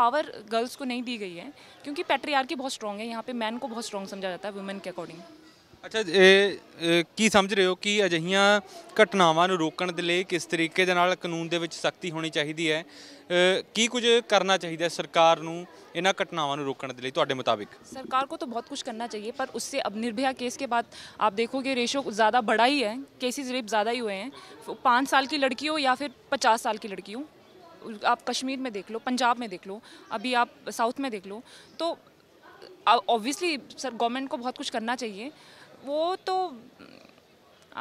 पावर गर्ल्स को नहीं दी गई है क्योंकि पेट्रियार्की बहुत स्ट्रॉन्ग है यहाँ पे मैन को बहुत स्ट्रॉन्ग समझा जाता है वुमेन के अकॉर्डिंग अच्छा ए, ए, की समझ रहे हो कि ਘਟਨਾਵਾਂ घटनावान ਰੋਕਣ के लिए किस तरीके कानून के सख्ती होनी चाहिए है ए, की कुछ करना चाहिए सरकार ਚਾਹੀਦਾ ਹੈ ਸਰਕਾਰ रोकने के लिए तो मुताबिक सरकार को तो बहुत कुछ करना चाहिए पर उससे अब निर्भया केस के बाद आप देखोगे रेशो ज़्यादा बड़ा ही है केसेज रेप ज़्यादा ही हुए हैं पाँच साल की लड़की हो या फिर पचास साल की लड़की हो आप कश्मीर में देख लो पंजाब में देख लो अभी आप साउथ में देख लो तो ऑब्वियसली सर गवर्नमेंट को बहुत कुछ करना चाहिए वो तो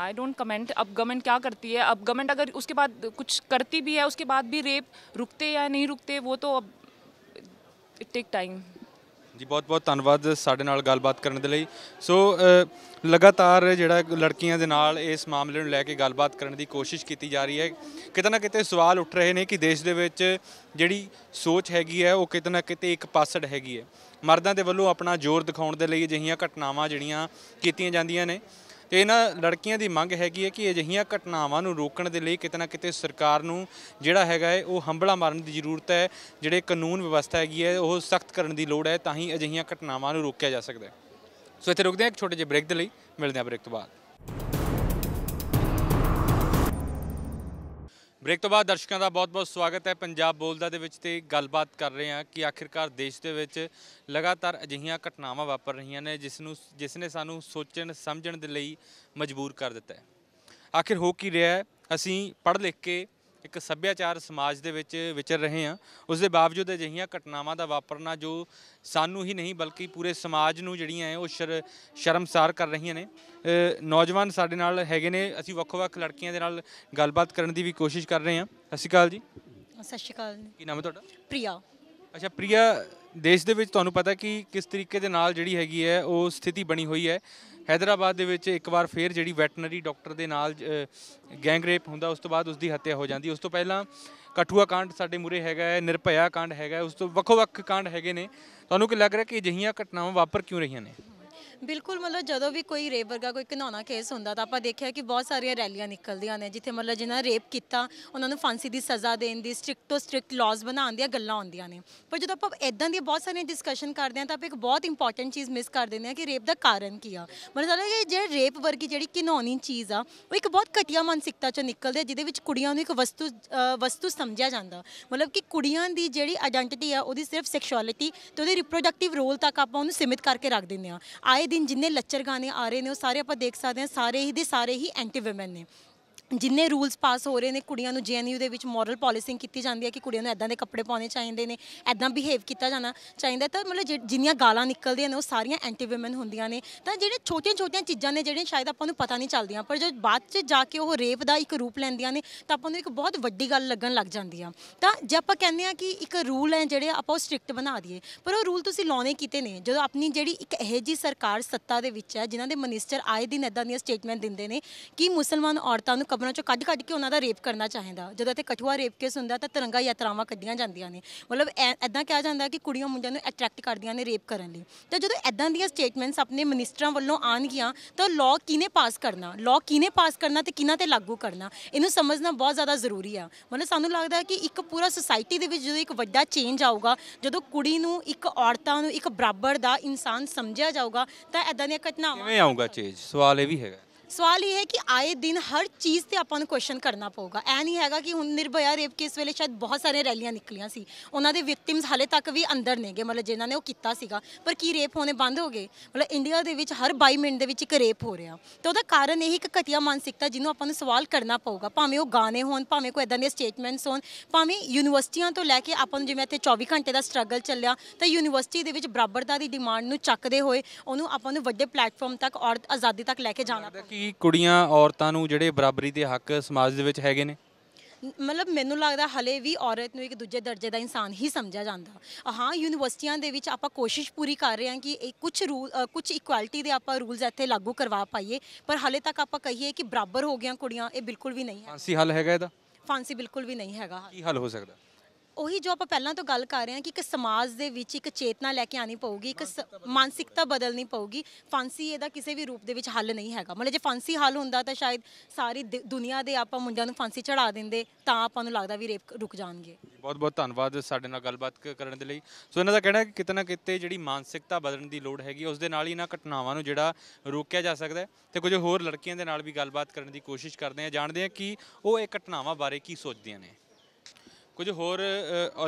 आई डोंट कमेंट अब गवर्नमेंट क्या करती है अब गवर्नमेंट अगर उसके बाद कुछ करती भी है उसके बाद भी रेप रुकते या नहीं रुकते वो तो अब इट टेक टाइम ਜੀ ਬਹੁਤ ਬਹੁਤ ਧੰਨਵਾਦ ਸਾਡੇ ਨਾਲ ਗੱਲਬਾਤ ਕਰਨ ਦੇ ਲਈ ਸੋ ਲਗਾਤਾਰ ਜਿਹੜਾ ਲੜਕੀਆਂ ਦੇ ਨਾਲ ਇਸ ਮਾਮਲੇ ਨੂੰ ਲੈ ਕੇ ਗੱਲਬਾਤ ਕਰਨ ਦੀ ਕੋਸ਼ਿਸ਼ ਕੀਤੀ ਜਾ ਰਹੀ ਹੈ ਕਿਤੇ ਨਾ ਕਿਤੇ ਸਵਾਲ ਉੱਠ ਰਹੇ ਨੇ ਕਿ ਦੇਸ਼ ਦੇ ਵਿੱਚ ਜਿਹੜੀ ਸੋਚ ਹੈਗੀ ਹੈ ਉਹ ਕਿਤੇ ਨਾ ਕਿਤੇ ਇੱਕ ਪਾਸੜ ਹੈਗੀ ਹੈ ਮਰਦਾਂ ਦੇ ਵੱਲੋਂ ਆਪਣਾ ਜ਼ੋਰ ਦਿਖਾਉਣ ਦੇ ਲਈ ਅਜਿਹੀਆਂ ਘਟਨਾਵਾਂ ਜਿਹੜੀਆਂ ਕੀਤੀਆਂ ਜਾਂਦੀਆਂ ਨੇ ਤੇ ਇਹਨਾਂ ਲੜਕੀਆਂ ਦੀ ਮੰਗ ਹੈਗੀ ਹੈ ਕਿ ਅਜਿਹੀਆਂ ਘਟਨਾਵਾਂ ਨੂੰ ਰੋਕਣ ਦੇ ਲਈ ਕਿਤੇ ਨਾ ਕਿਤੇ ਸਰਕਾਰ ਨੂੰ ਜਿਹੜਾ ਹੈਗਾ ਹੈ ਉਹ ਹੰਬਲਾ ਮਾਰਨ ਦੀ ਜ਼ਰੂਰਤ ਹੈ ਜਿਹੜੇ ਕਾਨੂੰਨ ਵਿਵਸਥਾ ਹੈਗੀ ਹੈ ਉਹ ਸਖਤ ਕਰਨ ਦੀ ਲੋੜ ਹੈ ਤਾਂ ਹੀ ਅਜਿਹੀਆਂ ਘਟਨਾਵਾਂ ਨੂੰ ਰੋਕਿਆ ਜਾ ਸਕਦਾ ਹੈ ਸੋ ਇੱਥੇ ਰੁਕਦੇ ਹਾਂ ਇੱਕ ਛੋਟੇ ਜਿਹੇ ਬ੍ਰੇਕ ਦੇ ਲਈ ਮਿਲਦੇ ਹਾਂ ਬ੍ਰੇਕ ਤੋਂ ਬਾਅਦ ਬ੍ਰੇਕ ਤੋਂ ਬਾਅਦ ਦਰਸ਼ਕਾਂ ਦਾ ਬਹੁਤ-ਬਹੁਤ ਸਵਾਗਤ ਹੈ ਪੰਜਾਬ ਬੋਲਦਾ ਦੇ ਵਿੱਚ ਤੇ ਗੱਲਬਾਤ ਕਰ ਰਹੇ ਹਾਂ ਕਿ ਆਖਿਰਕਾਰ ਦੇਸ਼ ਦੇ ਵਿੱਚ ਲਗਾਤਾਰ ਅਜਿਹੀਆਂ ਘਟਨਾਵਾਂ ਵਾਪਰ ਰਹੀਆਂ ਨੇ ਜਿਸ ਨੂੰ ਜਿਸ ਨੇ ਸਾਨੂੰ ਸੋਚਣ ਸਮਝਣ ਦੇ ਲਈ ਮਜਬੂਰ ਕਰ ਦਿੱਤਾ ਹੈ ਆਖਿਰ ਹੋ ਕੀ ਰਿਹਾ ਹੈ ਅਸੀਂ ਪੜ੍ਹ ਲਿਖ ਕੇ ਇੱਕ ਸੱਭਿਆਚਾਰ ਸਮਾਜ ਦੇ ਵਿੱਚ ਵਿਚਰ ਰਹੇ ਹਾਂ ਉਸ ਦੇ ਬਾਵਜੂਦ ਅਜਿਹੀਆਂ ਘਟਨਾਵਾਂ ਦਾ ਵਾਪਰਨਾ ਜੋ ਸਾਨੂੰ ਹੀ ਨਹੀਂ ਬਲਕਿ ਪੂਰੇ ਸਮਾਜ ਨੂੰ ਜਿਹੜੀਆਂ ਹੈ ਉਹ ਸ਼ਰਮਸਾਰ ਕਰ ਰਹੀਆਂ ਨੇ ਨੌਜਵਾਨ ਸਾਡੇ ਨਾਲ ਹੈਗੇ ਨੇ ਅਸੀਂ ਵੱਖ ਵੱਖ ਲੜਕੀਆਂ ਦੇ ਨਾਲ ਗੱਲਬਾਤ ਕਰਨ ਦੀ ਵੀ ਕੋਸ਼ਿਸ਼ ਕਰ ਰਹੇ ਹਾਂ ਸਤਿ ਸ਼੍ਰੀ ਅਕਾਲ ਜੀ ਸਤਿ ਸ਼੍ਰੀ ਅਕਾਲ ਕੀ ਨਾਮ ਹੈ ਤੁਹਾਡਾ ਪ੍ਰਿਆ ਅੱਛਾ ਪ੍ਰਿਆ ਦੇਸ਼ ਦੇ ਵਿੱਚ ਤੁਹਾਨੂੰ ਪਤਾ ਕਿ ਕਿਸ ਤਰੀਕੇ ਦੇ ਨਾਲ ਜਿਹੜੀ ਹੈਗੀ ਹੈ ਉਹ ਸਥਿਤੀ ਬਣੀ ਹੋਈ ਹੈ ਹైదరాబాద్ ਦੇ ਵਿੱਚ ਇੱਕ ਵਾਰ ਫੇਰ ਜਿਹੜੀ ਵੈਟਰਨਰੀ ਡਾਕਟਰ ਦੇ ਨਾਲ ਗੈਂਗ ਰੇਪ ਹੁੰਦਾ ਉਸ ਤੋਂ ਬਾਅਦ ਉਸ ਦੀ ਹੱਤਿਆ ਹੋ ਜਾਂਦੀ ਉਸ ਤੋਂ ਪਹਿਲਾਂ ਕਠੂਆ ਕਾਂਡ ਸਾਡੇ ਮੂਰੇ ਹੈਗਾ ਹੈ ਨਿਰਭਇਆ ਕਾਂਡ ਹੈਗਾ ਉਸ ਤੋਂ ਵੱਖੋ ਵੱਖ ਕਾਂਡ ਹੈਗੇ ਨੇ ਤੁਹਾਨੂੰ ਕੀ ਲੱਗ ਰਿਹਾ ਕਿ ਅਜਿਹੀਆਂ ਘਟਨਾਵਾਂ ਵਾਪਰ ਕਿਉਂ ਰਹੀਆਂ ਨੇ ਬਿਲਕੁਲ ਮਤਲਬ ਜਦੋਂ ਵੀ ਕੋਈ ਰੇਪ ਵਰਗਾ ਕੋਈ ਘਨਾਉਣਾ ਕੇਸ ਹੁੰਦਾ ਤਾਂ ਆਪਾਂ ਦੇਖਿਆ ਕਿ ਬਹੁਤ ਸਾਰੀਆਂ ਰੈਲੀਆਂ ਨਿਕਲਦੀਆਂ ਨੇ ਜਿੱਥੇ ਮਤਲਬ ਜਿਨ੍ਹਾਂ ਰੇਪ ਕੀਤਾ ਉਹਨਾਂ ਨੂੰ ਫਾਂਸੀ ਦੀ ਸਜ਼ਾ ਦੇਣ ਦੀ ਸਟ੍ਰਿਕਟ ਤੋਂ ਸਟ੍ਰਿਕਟ ਲਾਜ਼ ਬਣਾਉਣ ਦੀਆਂ ਗੱਲਾਂ ਆਉਂਦੀਆਂ ਨੇ ਪਰ ਜਦੋਂ ਆਪਾਂ ਇਦਾਂ ਦੀ ਬਹੁਤ ਸਾਰੀਆਂ ਡਿਸਕਸ਼ਨ ਕਰਦੇ ਹਾਂ ਤਾਂ ਆਪਾਂ ਇੱਕ ਬਹੁਤ ਇੰਪੋਰਟੈਂਟ ਚੀਜ਼ ਮਿਸ ਕਰ ਦਿੰਦੇ ਹਾਂ ਕਿ ਰੇਪ ਦਾ ਕਾਰਨ ਕੀ ਆ ਮਤਲਬ ਕਿ ਜਿਹੜੇ ਰੇਪ ਵਰਗੀ ਜਿਹੜੀ ਘਿਨਾਉਣੀ ਚੀਜ਼ ਆ ਉਹ ਇੱਕ ਬਹੁਤ ਘਟੀਆ ਮਾਨਸਿਕਤਾ ਚੋਂ ਨਿਕਲਦੀ ਹੈ ਜਿਹਦੇ ਵਿੱਚ ਕੁੜੀਆਂ ਨੂੰ ਇੱਕ ਵਸਤੂ ਵਸਤੂ ਸਮਝਿਆ ਜਾਂਦਾ ਮਤਲਬ ਕਿ ਕੁੜੀਆਂ ਦੀ ਜਿਹੜੀ ਆਇਡੈਂਟੀਟੀ ਆ ਉਹਦੀ ਸਿਰਫ ਸੈਕਸ਼ੁਅਲਿਟੀ ਤੇ ਉਹਦੇ ਰਿਪਰੋਡਕਟਿਵ ਰੋਲ ਤੱਕ ਆਪਾਂ ਉਹਨੂੰ ਸੀਮਿਤ ਕਰਕੇ ਰੱਖ ਦਿੰਦੇ ਆ ਆਏ ਦਿਨ ਜਿੰਨੇ ਲੱਚਰ ਗਾਣੇ ਆ ਰਹੇ ਨੇ ਉਹ ਸਾਰੇ ਆਪਾਂ ਦੇਖ ਸਕਦੇ ਹਾਂ ਸਾਰੇ ਹੀ ਦੇ ਸਾਰੇ ਹੀ ਐਂਟੀ ਵਿਮਨ ਨੇ ਜਿੰਨੇ ਰੂਲਸ ਪਾਸ ਹੋ ਰਹੇ ਨੇ ਕੁੜੀਆਂ ਨੂੰ ਜੀਐਨਯੂ ਦੇ ਵਿੱਚ ਮੋਰਲ ਪਾਲਿਸਿੰਗ ਕੀਤੀ ਜਾਂਦੀ ਹੈ ਕਿ ਕੁੜੀਆਂ ਨੂੰ ਐਦਾਂ ਦੇ ਕੱਪੜੇ ਪਾਉਣੇ ਚਾਹੀਦੇ ਨੇ ਐਦਾਂ ਬਿਹੇਵ ਕੀਤਾ ਜਾਣਾ ਚਾਹੀਦਾ ਤਾਂ ਮਤਲਬ ਜਿੰਨੀਆਂ ਗਾਲਾਂ ਨਿਕਲਦੀਆਂ ਨੇ ਉਹ ਸਾਰੀਆਂ ਐਂਟੀ ਵਿਮਨ ਹੁੰਦੀਆਂ ਨੇ ਤਾਂ ਜਿਹੜੇ ਛੋਟੀਆਂ-ਛੋਟੀਆਂ ਚੀਜ਼ਾਂ ਨੇ ਜਿਹੜੀਆਂ ਸ਼ਾਇਦ ਆਪਾਂ ਨੂੰ ਪਤਾ ਨਹੀਂ ਚੱਲਦੀਆਂ ਪਰ ਜੋ ਬਾਅਦ 'ਚ ਜਾ ਕੇ ਉਹ ਰੇਪ ਦਾ ਇੱਕ ਰੂਪ ਲੈਂਦੀਆਂ ਨੇ ਤਾਂ ਆਪਾਂ ਨੂੰ ਇੱਕ ਬਹੁਤ ਵੱਡੀ ਗੱਲ ਲੱਗਣ ਲੱਗ ਜਾਂਦੀ ਆ ਤਾਂ ਜੇ ਆਪਾਂ ਕਹਿੰਦੇ ਆ ਕਿ ਇੱਕ ਰੂਲ ਹੈ ਜਿਹੜੇ ਆਪਾਂ ਉਹ ਸਟ੍ਰਿਕਟ ਬਣਾ ਦਈਏ ਪਰ ਉਹ ਰੂਲ ਤੁਸੀਂ ਲਾਉਣੇ ਕਿਤੇ ਨੇ ਜਦੋਂ ਆਪਣੀ ਜਿਹੜੀ ਇੱਕ ਇਹੋ ਜੀ ਸਰਕਾਰ ਸੱਤਾ ਦੇ ਵਿੱਚ ਹੈ ਜਿਨ੍ਹਾਂ ਦੇ ਮਿਨਿਸਟਰ ਆਏ ਦਿਨ ਐਦਾਂ ਦੀਆਂ ਸਟੇਟਮੈਂਟ ਦਿੰਦੇ ਨੇ ਕਿ ਮੁਸਲਮਾਨ ਔਰਤਾਂ ਨੂੰ ਖਬਰਾਂ ਚੋਂ ਕੱਢ ਕੱਢ ਕੇ ਉਹਨਾਂ ਦਾ ਰੇਪ ਕਰਨਾ ਚਾਹੁੰਦਾ ਜਦੋਂ ਇੱਥੇ ਕਠੂਆ ਰੇਪ ਕੇਸ ਹੁੰਦਾ ਤਾਂ ਤਰੰਗਾ ਯਾਤਰਾਵਾਂ ਕੱਢੀਆਂ ਜਾਂਦੀਆਂ ਨੇ ਮਤਲਬ ਐਦਾਂ ਕਿਹਾ ਜਾਂਦਾ ਕਿ ਕੁੜੀਆਂ ਮੁੰਡਿਆਂ ਨੂੰ ਅਟਰੈਕਟ ਕਰਦੀਆਂ ਨੇ ਰੇਪ ਕਰਨ ਲਈ ਤਾਂ ਜਦੋਂ ਐਦਾਂ ਦੀਆਂ ਸਟੇਟਮੈਂਟਸ ਆਪਣੇ ਮਿਨਿਸਟਰਾਂ ਵੱਲੋਂ ਆਣਗੀਆਂ ਤਾਂ ਲਾਅ ਕਿਨੇ ਪਾਸ ਕਰਨਾ ਲਾਅ ਕਿਨੇ ਪਾਸ ਕਰਨਾ ਤੇ ਕਿਨਾਂ ਤੇ ਲਾਗੂ ਕਰਨਾ ਇਹਨੂੰ ਸਮਝਣਾ ਬਹੁਤ ਜ਼ਿਆਦਾ ਜ਼ਰੂਰੀ ਆ ਮਤਲਬ ਸਾਨੂੰ ਲੱਗਦਾ ਕਿ ਇੱਕ ਪੂਰਾ ਸੋਸਾਇਟੀ ਦੇ ਵਿੱਚ ਜਦੋਂ ਇੱਕ ਵੱਡਾ ਚੇਂਜ ਆਊਗਾ ਜਦੋਂ ਕੁੜੀ ਨੂੰ ਇੱਕ ਔਰਤਾਂ ਨੂੰ ਇੱਕ ਬਰਾਬਰ ਦਾ ਇਨਸਾਨ ਸਮਝਿਆ ਜਾਊਗਾ ਤਾਂ ਐਦਾਂ ਦੀਆਂ ਘਟਨਾਵਾਂ ਕਿਵੇਂ ਆਊਗਾ ਚੇਂਜ ਸਵਾਲ ਇਹ ਵੀ ਹੈਗਾ ਸਵਾਲ ਇਹ ਹੈ ਕਿ ਆਏ ਦਿਨ ਹਰ ਚੀਜ਼ ਤੇ ਆਪਾਂ ਨੂੰ ਕੁਐਸਚਨ ਕਰਨਾ ਪਊਗਾ ਐ ਨਹੀਂ ਹੈਗਾ ਕਿ ਹੁਣ ਨਿਰਭਇਆ ਰੇਪ ਕੇਸ ਵੇਲੇ ਸ਼ਾਇਦ ਬਹੁਤ ਸਾਰੇ ਰੈਲੀਆਂ ਨਿਕਲੀਆਂ ਸੀ ਉਹਨਾਂ ਦੇ ਵਿਕਟਿਮਸ ਹਾਲੇ ਤੱਕ ਵੀ ਅੰਦਰ ਨੇਗੇ ਮਤਲਬ ਜਿਨ੍ਹਾਂ ਨੇ ਉਹ ਕੀਤਾ ਸੀਗਾ ਪਰ ਕੀ ਰੇਪ ਹੋਣੇ ਬੰਦ ਹੋ ਗਏ ਮਤਲਬ ਇੰਡੀਆ ਦੇ ਵਿੱਚ ਹਰ 22 ਮਿੰਟ ਦੇ ਵਿੱਚ ਇੱਕ ਰੇਪ ਹੋ ਰਿਹਾ ਤੇ ਉਹਦਾ ਕਾਰਨ ਇਹ ਇੱਕ ਘਟੀਆ ਮਾਨਸਿਕਤਾ ਜਿਹਨੂੰ ਆਪਾਂ ਨੂੰ ਸਵਾਲ ਕਰਨਾ ਪਊਗਾ ਭਾਵੇਂ ਉਹ ਗਾਣੇ ਹੋਣ ਭਾਵੇਂ ਕੋਈ ਇਦਾਂ ਦੇ ਸਟੇਟਮੈਂਟਸ ਹੋਣ ਭਾਵੇਂ ਯੂਨੀਵਰਸਿਟੀਆਂ ਤੋਂ ਲੈ ਕੇ ਆਪਾਂ ਨੂੰ ਜਿਵੇਂ ਇੱਥੇ 24 ਘੰਟੇ ਦਾ ਸਟਰਗਲ ਚੱਲਿਆ ਤਾਂ ਯੂਨੀਵਰਸਿਟੀ ਦੇ ਵਿੱਚ ਬਰਾਬਰਤਾ ਦੀ ਡਿਮਾਂਡ ਨੂੰ ਚੱਕਦੇ ਹੋਏ ਉਹਨੂੰ ਆਪਾਂ ਨੂੰ ਵੱਡੇ ਪਲੇਟਫਾਰਮ ਤੱਕ ਔਰ ਆਜ਼ਾਦੀ ਤੱਕ ਲੈ ਕੇ ਜਾਣਾ ਪਊਗਾ ਕੀ ਕੁੜੀਆਂ ਔਰਤਾਂ ਨੂੰ ਜਿਹੜੇ ਬਰਾਬਰੀ ਦੇ ਹੱਕ ਸਮਾਜ ਦੇ ਵਿੱਚ ਹੈਗੇ ਨੇ ਮਤਲਬ ਮੈਨੂੰ ਲੱਗਦਾ ਹਲੇ ਵੀ ਔਰਤ ਨੂੰ ਇੱਕ ਦੂਜੇ ਦਰਜੇ ਦਾ ਇਨਸਾਨ ਹੀ ਸਮਝਿਆ ਜਾਂਦਾ ਹਾਂ ਯੂਨੀਵਰਸਿਟੀਆਂ ਦੇ ਵਿੱਚ ਆਪਾਂ ਕੋਸ਼ਿਸ਼ ਪੂਰੀ ਕਰ ਰਹੇ ਹਾਂ ਕਿ ਇਹ ਕੁਝ ਰੂਲ ਕੁਝ ਇਕੁਐਲਿਟੀ ਦੇ ਆਪਾਂ ਰੂਲਸ ਇੱਥੇ ਲਾਗੂ ਕਰਵਾ ਪਾਈਏ ਪਰ ਹਲੇ ਤੱਕ ਆਪਾਂ ਕਹੀਏ ਕਿ ਬਰਾਬਰ ਹੋ ਗਿਆ ਕੁੜੀਆਂ ਇਹ ਬਿਲਕੁਲ ਵੀ ਨਹੀਂ ਹੈ ਫਾਂਸੀ ਹੱਲ ਹੈਗਾ ਇਹਦਾ ਫਾਂਸੀ ਬਿਲਕੁਲ ਵੀ ਨਹੀਂ ਹੈਗਾ ਕੀ ਹੱਲ ਹੋ ਸਕਦਾ ਉਹੀ ਜੋ ਆਪਾਂ ਪਹਿਲਾਂ ਤੋਂ ਗੱਲ ਕਰ ਰਹੇ ਹਾਂ ਕਿ ਇੱਕ ਸਮਾਜ ਦੇ ਵਿੱਚ ਇੱਕ ਚੇਤਨਾ ਲੈ ਕੇ ਆਣੀ ਪਊਗੀ ਇੱਕ ਮਾਨਸਿਕਤਾ ਬਦਲਣੀ ਪਊਗੀ ਫਾਂਸੀ ਇਹਦਾ ਕਿਸੇ ਵੀ ਰੂਪ ਦੇ ਵਿੱਚ ਹੱਲ ਨਹੀਂ ਹੈਗਾ ਮਤਲਬ ਜੇ ਫਾਂਸੀ ਹੱਲ ਹੁੰਦਾ ਤਾਂ ਸ਼ਾਇਦ ਸਾਰੀ ਦੁਨੀਆ ਦੇ ਆਪਾਂ ਮੁੰਡਿਆਂ ਨੂੰ ਫਾਂਸੀ ਚੜਾ ਦਿੰਦੇ ਤਾਂ ਆਪਾਂ ਨੂੰ ਲੱਗਦਾ ਵੀ ਰੇਪ ਰੁਕ ਜਾਣਗੇ ਬਹੁਤ ਬਹੁਤ ਧੰਨਵਾਦ ਸਾਡੇ ਨਾਲ ਗੱਲਬਾਤ ਕਰਨ ਦੇ ਲਈ ਸੋ ਇਹਨਾਂ ਦਾ ਕਹਿਣਾ ਹੈ ਕਿ ਕਿਤਨਾ ਕਿਤੇ ਜਿਹੜੀ ਮਾਨਸਿਕਤਾ ਬਦਲਣ ਦੀ ਲੋੜ ਹੈਗੀ ਉਸ ਦੇ ਨਾਲ ਹੀ ਇਹਨਾਂ ਘਟਨਾਵਾਂ ਨੂੰ ਜਿਹੜਾ ਰੋਕਿਆ ਜਾ ਸਕਦਾ ਤੇ ਕੁਝ ਹੋਰ ਲੜਕੀਆਂ ਦੇ ਨਾਲ ਵੀ ਗੱਲਬਾਤ ਕਰਨ ਦੀ ਕੋਸ਼ਿਸ਼ ਕਰਦੇ ਆ ਜਾਣਦੇ ਆ ਕਿ ਉਹ ਇਹ ਘਟਨਾਵਾਂ ਬਾਰੇ ਕੀ ਸੋਚਦੀਆਂ ਨੇ ਕੁਝ ਹੋਰ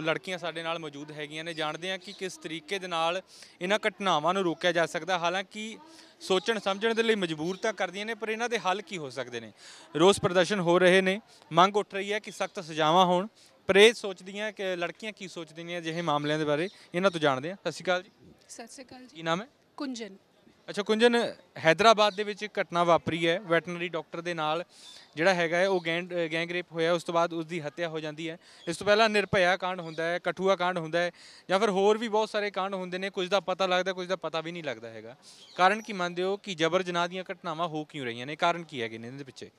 ਲੜਕੀਆਂ ਸਾਡੇ ਨਾਲ ਮੌਜੂਦ ਹੈਗੀਆਂ ਨੇ ਜਾਣਦੇ ਆ ਕਿ ਕਿਸ ਤਰੀਕੇ ਦੇ ਨਾਲ ਇਹਨਾਂ ਘਟਨਾਵਾਂ ਨੂੰ ਰੋਕਿਆ ਜਾ ਸਕਦਾ ਹਾਲਾਂਕਿ ਸੋਚਣ ਸਮਝਣ ਦੇ ਲਈ ਮਜਬੂਰ ਤਾਂ ਕਰਦੀਆਂ ਨੇ ਪਰ ਇਹਨਾਂ ਦੇ ਹੱਲ ਕੀ ਹੋ ਸਕਦੇ ਨੇ ਰੋਸ ਪ੍ਰਦਰਸ਼ਨ ਹੋ ਰਹੇ ਨੇ ਮੰਗ ਉੱਠ ਰਹੀ ਹੈ ਕਿ ਸਖਤ ਸਜ਼ਾਵਾਂ ਹੋਣ ਪਰ ਇਹ ਸੋਚਦੀਆਂ ਕਿ ਲੜਕੀਆਂ ਕੀ ਸੋਚਦੀਆਂ ਨੇ ਅਜਿਹੇ ਮਾਮਲਿਆਂ ਦੇ ਬਾਰੇ ਇਹਨਾਂ ਤੋਂ ਜਾਣਦੇ ਆ ਸਤਿ ਸ਼੍ਰੀ ਅਕਾਲ ਜੀ ਸਤਿ ਸ਼੍ਰੀ ਅਕਾਲ ਜੀ ਕੀ ਨਾਮ ਹੈ ਕੁੰਜਨ ਅੱਛਾ ਕੁੰਜਨ ਹైదరాబాద్ ਦੇ ਵਿੱਚ ਇੱਕ ਘਟਨਾ ਵਾਪਰੀ ਹੈ ਵੈਟਰਨਰੀ ਡਾਕਟਰ ਦੇ ਨਾਲ ਜਿਹੜਾ ਹੈਗਾ ਹੈ ਉਹ ਗੈਂਗ ਗੈਂਗ ਰੇਪ ਹੋਇਆ ਉਸ ਤੋਂ ਬਾਅਦ ਉਸ ਦੀ ਹੱਤਿਆ ਹੋ ਜਾਂਦੀ ਹੈ ਇਸ ਤੋਂ ਪਹਿਲਾਂ ਨਿਰਭਇਆ ਕਾਂਡ ਹੁੰਦਾ ਹੈ ਕਠੂਆ ਕਾਂਡ ਹੁੰਦਾ ਹੈ ਜਾਂ ਫਿਰ ਹੋਰ ਵੀ ਬਹੁਤ ਸਾਰੇ ਕਾਂਡ ਹੁੰਦੇ ਨੇ ਕੁਝ ਦਾ ਪਤਾ ਲੱਗਦਾ ਕੁਝ ਦਾ ਪਤਾ ਵੀ ਨਹੀਂ ਲੱਗਦਾ ਹੈਗਾ ਕਾਰਨ ਕੀ ਮੰਨਦੇ ਹੋ ਕਿ ਜਬਰ ਜਨਾਹ ਦੀਆਂ ਘਟਨਾਵਾਂ ਹੋ ਕਿਉਂ ਰਹੀਆਂ ਨੇ ਕਾਰਨ ਕੀ ਹੈਗੇ ਨੇ ਇਹਦੇ ਪਿੱਛੇ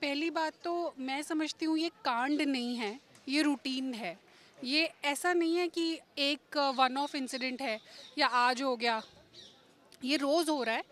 ਪਹਿਲੀ ਬਾਤ ਤੋਂ ਮੈਂ ਸਮਝਦੀ ਹੂੰ ਇਹ ਕਾਂਡ ਨਹੀਂ ਹੈ ਇਹ ਰੂਟੀਨ ਹੈ ये ऐसा नहीं है कि एक वन ऑफ इंसिडेंट है या आज हो गया ये रोज़ हो रहा है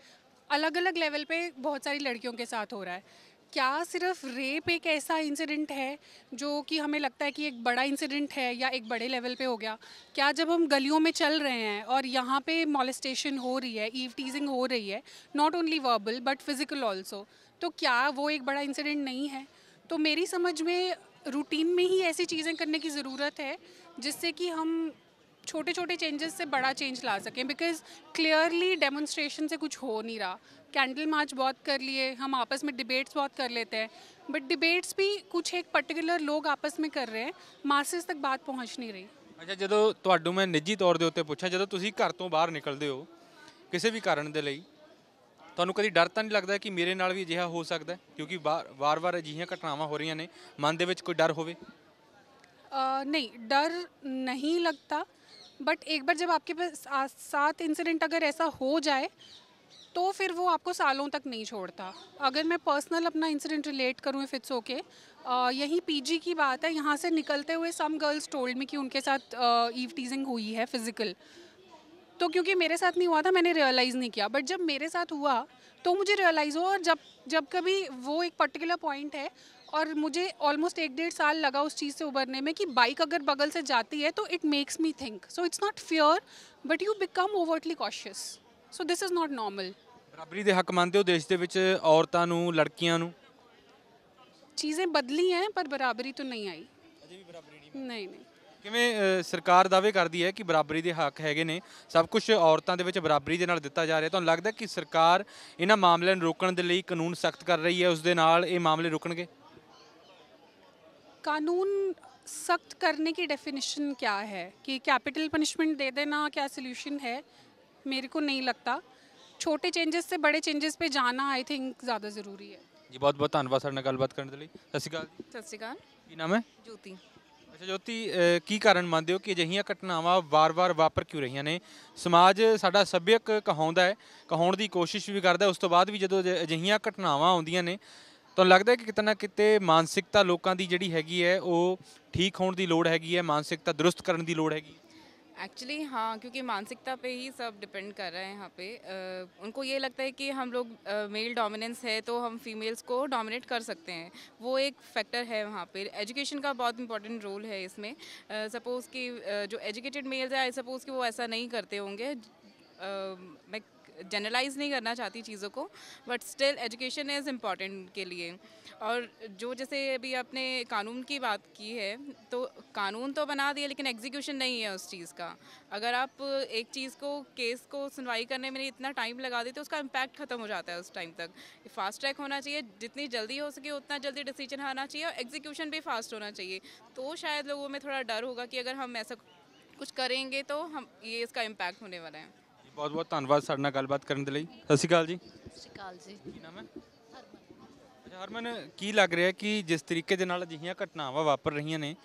अलग अलग लेवल पे बहुत सारी लड़कियों के साथ हो रहा है क्या सिर्फ रेप एक ऐसा इंसिडेंट है जो कि हमें लगता है कि एक बड़ा इंसिडेंट है या एक बड़े लेवल पे हो गया क्या जब हम गलियों में चल रहे हैं और यहाँ पे मॉलिस्टेशन हो रही है ईव टीजिंग हो रही है not only verbal but physical also तो क्या वो एक बड़ा इंसिडेंट नहीं है तो मेरी समझ में रूटीन में ही ऐसी चीज़ें करने की ज़रूरत है जिससे कि हम छोटे छोटे चेंजेस से बड़ा चेंज ला सकें बिकॉज क्लियरली डेमोन्स्ट्रेशन से कुछ हो नहीं रहा कैंडल मार्च बहुत कर लिए हम आपस में डिबेट्स बहुत कर लेते हैं बट डिबेट्स भी कुछ एक पर्टिकुलर ਲੋਕ ਆਪਸ ਵਿੱਚ ਕਰ ਰਹੇ ਹੈ ਮਾਸਸ ਤੱਕ ਬਾਤ ਪਹੁੰਚ ਨਹੀਂ ਰਹੀ ਅੱਛਾ ਜਦੋਂ ਤੁਹਾਨੂੰ ਮੈਂ ਨਿੱਜੀ ਤੌਰ ਦੇ ਉੱਤੇ ਪੁੱਛਾਂ ਜਦੋਂ ਤੁਸੀਂ ਘਰ ਤੋਂ ਬਾਹਰ ਨਿਕਲਦੇ ਹੋ ਕਿਸੇ ਵੀ ਕਾਰਨ ਦੇ ਲਈ ਤੁਹਾਨੂੰ ਕਦੀ ਡਰ ਤਾਂ ਨਹੀਂ ਲੱਗਦਾ ਕਿ ਮੇਰੇ ਨਾਲ ਵੀ ਅਜਿਹਾ ਹੋ ਸਕਦਾ ਕਿਉਂਕਿ ਵਾਰ-ਵਾਰ ਅਜਿਹੀਆਂ ਘਟਨਾਵਾਂ ਹੋ ਰਹੀਆਂ ਨੇ ਮਨ ਦੇ ਵਿੱਚ ਕੋਈ ਡਰ ਹੋਵੇ ਨਹੀਂ ਡਰ ਨਹੀਂ ਲੱਗਦਾ बट एक बार जब आपके पास सात इंसिडेंट अगर ऐसा हो जाए तो फिर वो आपको सालों तक नहीं छोड़ता अगर मैं पर्सनल अपना इंसिडेंट रिलेट करूँ इफ़ इट्स ओके यही पीजी की बात है यहाँ से निकलते हुए सम गर्ल्स टोल्ड में कि उनके साथ ईव टीजिंग हुई है फिज़िकल तो क्योंकि मेरे साथ नहीं हुआ था मैंने रियलाइज़ नहीं किया बट जब मेरे साथ हुआ तो मुझे रियलाइज़ हुआ और जब जब कभी वो एक पर्टिकुलर पॉइंट है और मुझे ऑलमोस्ट एक डेढ़ साल लगा उस चीज़ से उबरने में कि बाइक अगर बगल से जाती है तो it makes me think so it's not fair but you become overtly cautious so this is not normal ਬਰਾਬਰੀ ਦੇ ਹੱਕ ਮੰਨਦੇ ਹੋ ਦੇਸ਼ ਦੇ ਵਿੱਚ ਔਰਤਾਂ ਨੂੰ ਲੜਕੀਆਂ ਨੂੰ ਚੀਜ਼ਾਂ बराबरी तो ਪਰ ਬਰਾਬਰੀ ਤਾਂ ਨਹੀਂ ਆਈ ਅਜੇ ਵੀ ਬਰਾਬਰੀ ਨਹੀਂ ਨਹੀਂ ਨਹੀਂ ਕਿਵੇਂ ਸਰਕਾਰ ਦਾਅਵੇ ਕਰਦੀ ਹੈ ਕਿ ਬਰਾਬਰੀ ਦੇ ਹੱਕ ਹੈਗੇ ਨੇ ਸਭ ਕੁਝ ਔਰਤਾਂ ਦੇ ਵਿੱਚ ਬਰਾਬਰੀ ਦੇ ਨਾਲ ਦਿੱਤਾ ਜਾ ਰਿਹਾ ਤੁਹਾਨੂੰ ਲੱਗਦਾ ਕਿ ਸਰਕਾਰ ਇਹਨਾਂ ਮਾਮਲਿਆਂ ਨੂੰ ਰੋਕਣ ਦੇ ਲਈ ਕਾਨੂੰਨ ਸਖਤ ਕਰ ਰਹੀ ਹੈ ਉਸ ਦੇ ਨਾਲ ਇਹ ਮਾਮਲੇ ਰੁਕਣਗੇ कानून सख्त करने की डेफिनेशन क्या है कि कैपिटल पनिशमेंट दे देना क्या सोल्यूशन है मेरे को नहीं लगता ਛੋਟੇ ਚੇਂजेਸ ਤੇ ਬੜੇ ਚੇਂजेस ਪੇ ਜਾਣਾ ਆਈ ਥਿੰਕ ਜ਼ਿਆਦਾ ਜ਼ਰੂਰੀ ਹੈ ਜੀ ਬਹੁਤ ਬਹੁਤ ਧੰਨਵਾਦ ਸਾਡੇ ਨਾਲ ਗੱਲਬਾਤ ਕਰਨ ਦੇ ਲਈ ਸਤਿ ਸ਼੍ਰੀ ਅਕਾਲ ਸਤਿ ਸ਼੍ਰੀ ਅਕਾਲ ਕੀ ਨਾਮ ਹੈ ਜੋਤੀ ਅੱਛਾ ਜੋਤੀ ਕੀ ਕਾਰਨ ਮੰਨਦੇ ਹੋ ਕਿ ਅਜਿਹੀਆਂ ਘਟਨਾਵਾਂ ਵਾਰ-ਵਾਰ ਵਾਪਰ ਕਿਉਂ ਰਹੀਆਂ ਨੇ ਸਮਾਜ ਸਾਡਾ ਸੱਭਿਅਕ ਕਹਾਉਂਦਾ ਹੈ ਕਹਾਉਣ ਦੀ ਕੋਸ਼ਿਸ਼ ਵੀ ਕਰਦਾ ਉਸ ਤੋਂ ਬਾਅਦ ਵੀ ਜਦੋਂ ਅਜਿਹੀਆਂ ਘਟਨਾਵਾਂ ਆਉਂਦੀਆਂ ਨੇ तो लगता है कि कितना कितने मानसिकता लोगों की ਜਿਹੜੀ ਹੈਗੀ ਹੈ ਉਹ ਠੀਕ ਹੋਣ ਦੀ ਲੋੜ है मानसिकता दुरुस्त ਦਰੁਸਤ ਕਰਨ ਦੀ ਲੋੜ एक्चुअली हाँ क्योंकि मानसिकता पे ही सब डिपेंड कर रहा है यहाँ पे आ, उनको ये लगता है कि हम लोग मेल डोमिनेंस है तो हम फीमेल्स को डोमिनेट कर सकते हैं वो एक फैक्टर है वहाँ पे एजुकेशन का बहुत इंपॉर्टेंट रोल है इसमें सपोज़ कि जो एजुकेटेड मेल्स है आई सपोज़ कि वो ऐसा नहीं करते होंगे मैं जनरलाइज नहीं करना चाहती चीज़ों को but still education is important के लिए और जो जैसे अभी आपने कानून की बात की है तो कानून तो बना दिया लेकिन एग्जीक्यूशन नहीं है उस चीज़ का अगर आप एक चीज़ को केस को सुनवाई करने में इतना टाइम लगा देते तो उसका इम्पैक्ट ख़त्म हो जाता है उस टाइम तक फास्ट ट्रैक होना चाहिए जितनी जल्दी हो सके उतना जल्दी डिसीजन आना चाहिए और एग्जीक्यूशन भी फास्ट होना चाहिए तो शायद लोगों में थोड़ा डर होगा कि अगर हम ऐसा कुछ करेंगे तो हम ये इसका इम्पैक्ट होने वाला है ਬਹੁਤ ਬਹੁਤ ਧੰਨਵਾਦ ਸਾਡੇ ਨਾਲ ਗੱਲਬਾਤ ਕਰਨ ਦੇ ਲਈ ਸਤਿ ਸ਼੍ਰੀ ਅਕਾਲ ਜੀ ਸਤਿ ਸ਼੍ਰੀ ਅਕਾਲ ਜੀ ਕੀ ਨਾਮ ਹੈ ਅੱਛਾ ਹਰਮਨ ਕੀ ਲੱਗ ਰਿਹਾ ਕਿ ਜਿਸ ਤਰੀਕੇ ਦੇ ਨਾਲ ਅਜਿਹੀਆਂ ਘਟਨਾਵਾਂ ਵਾਪਰ ਰਹੀਆਂ ਨੇ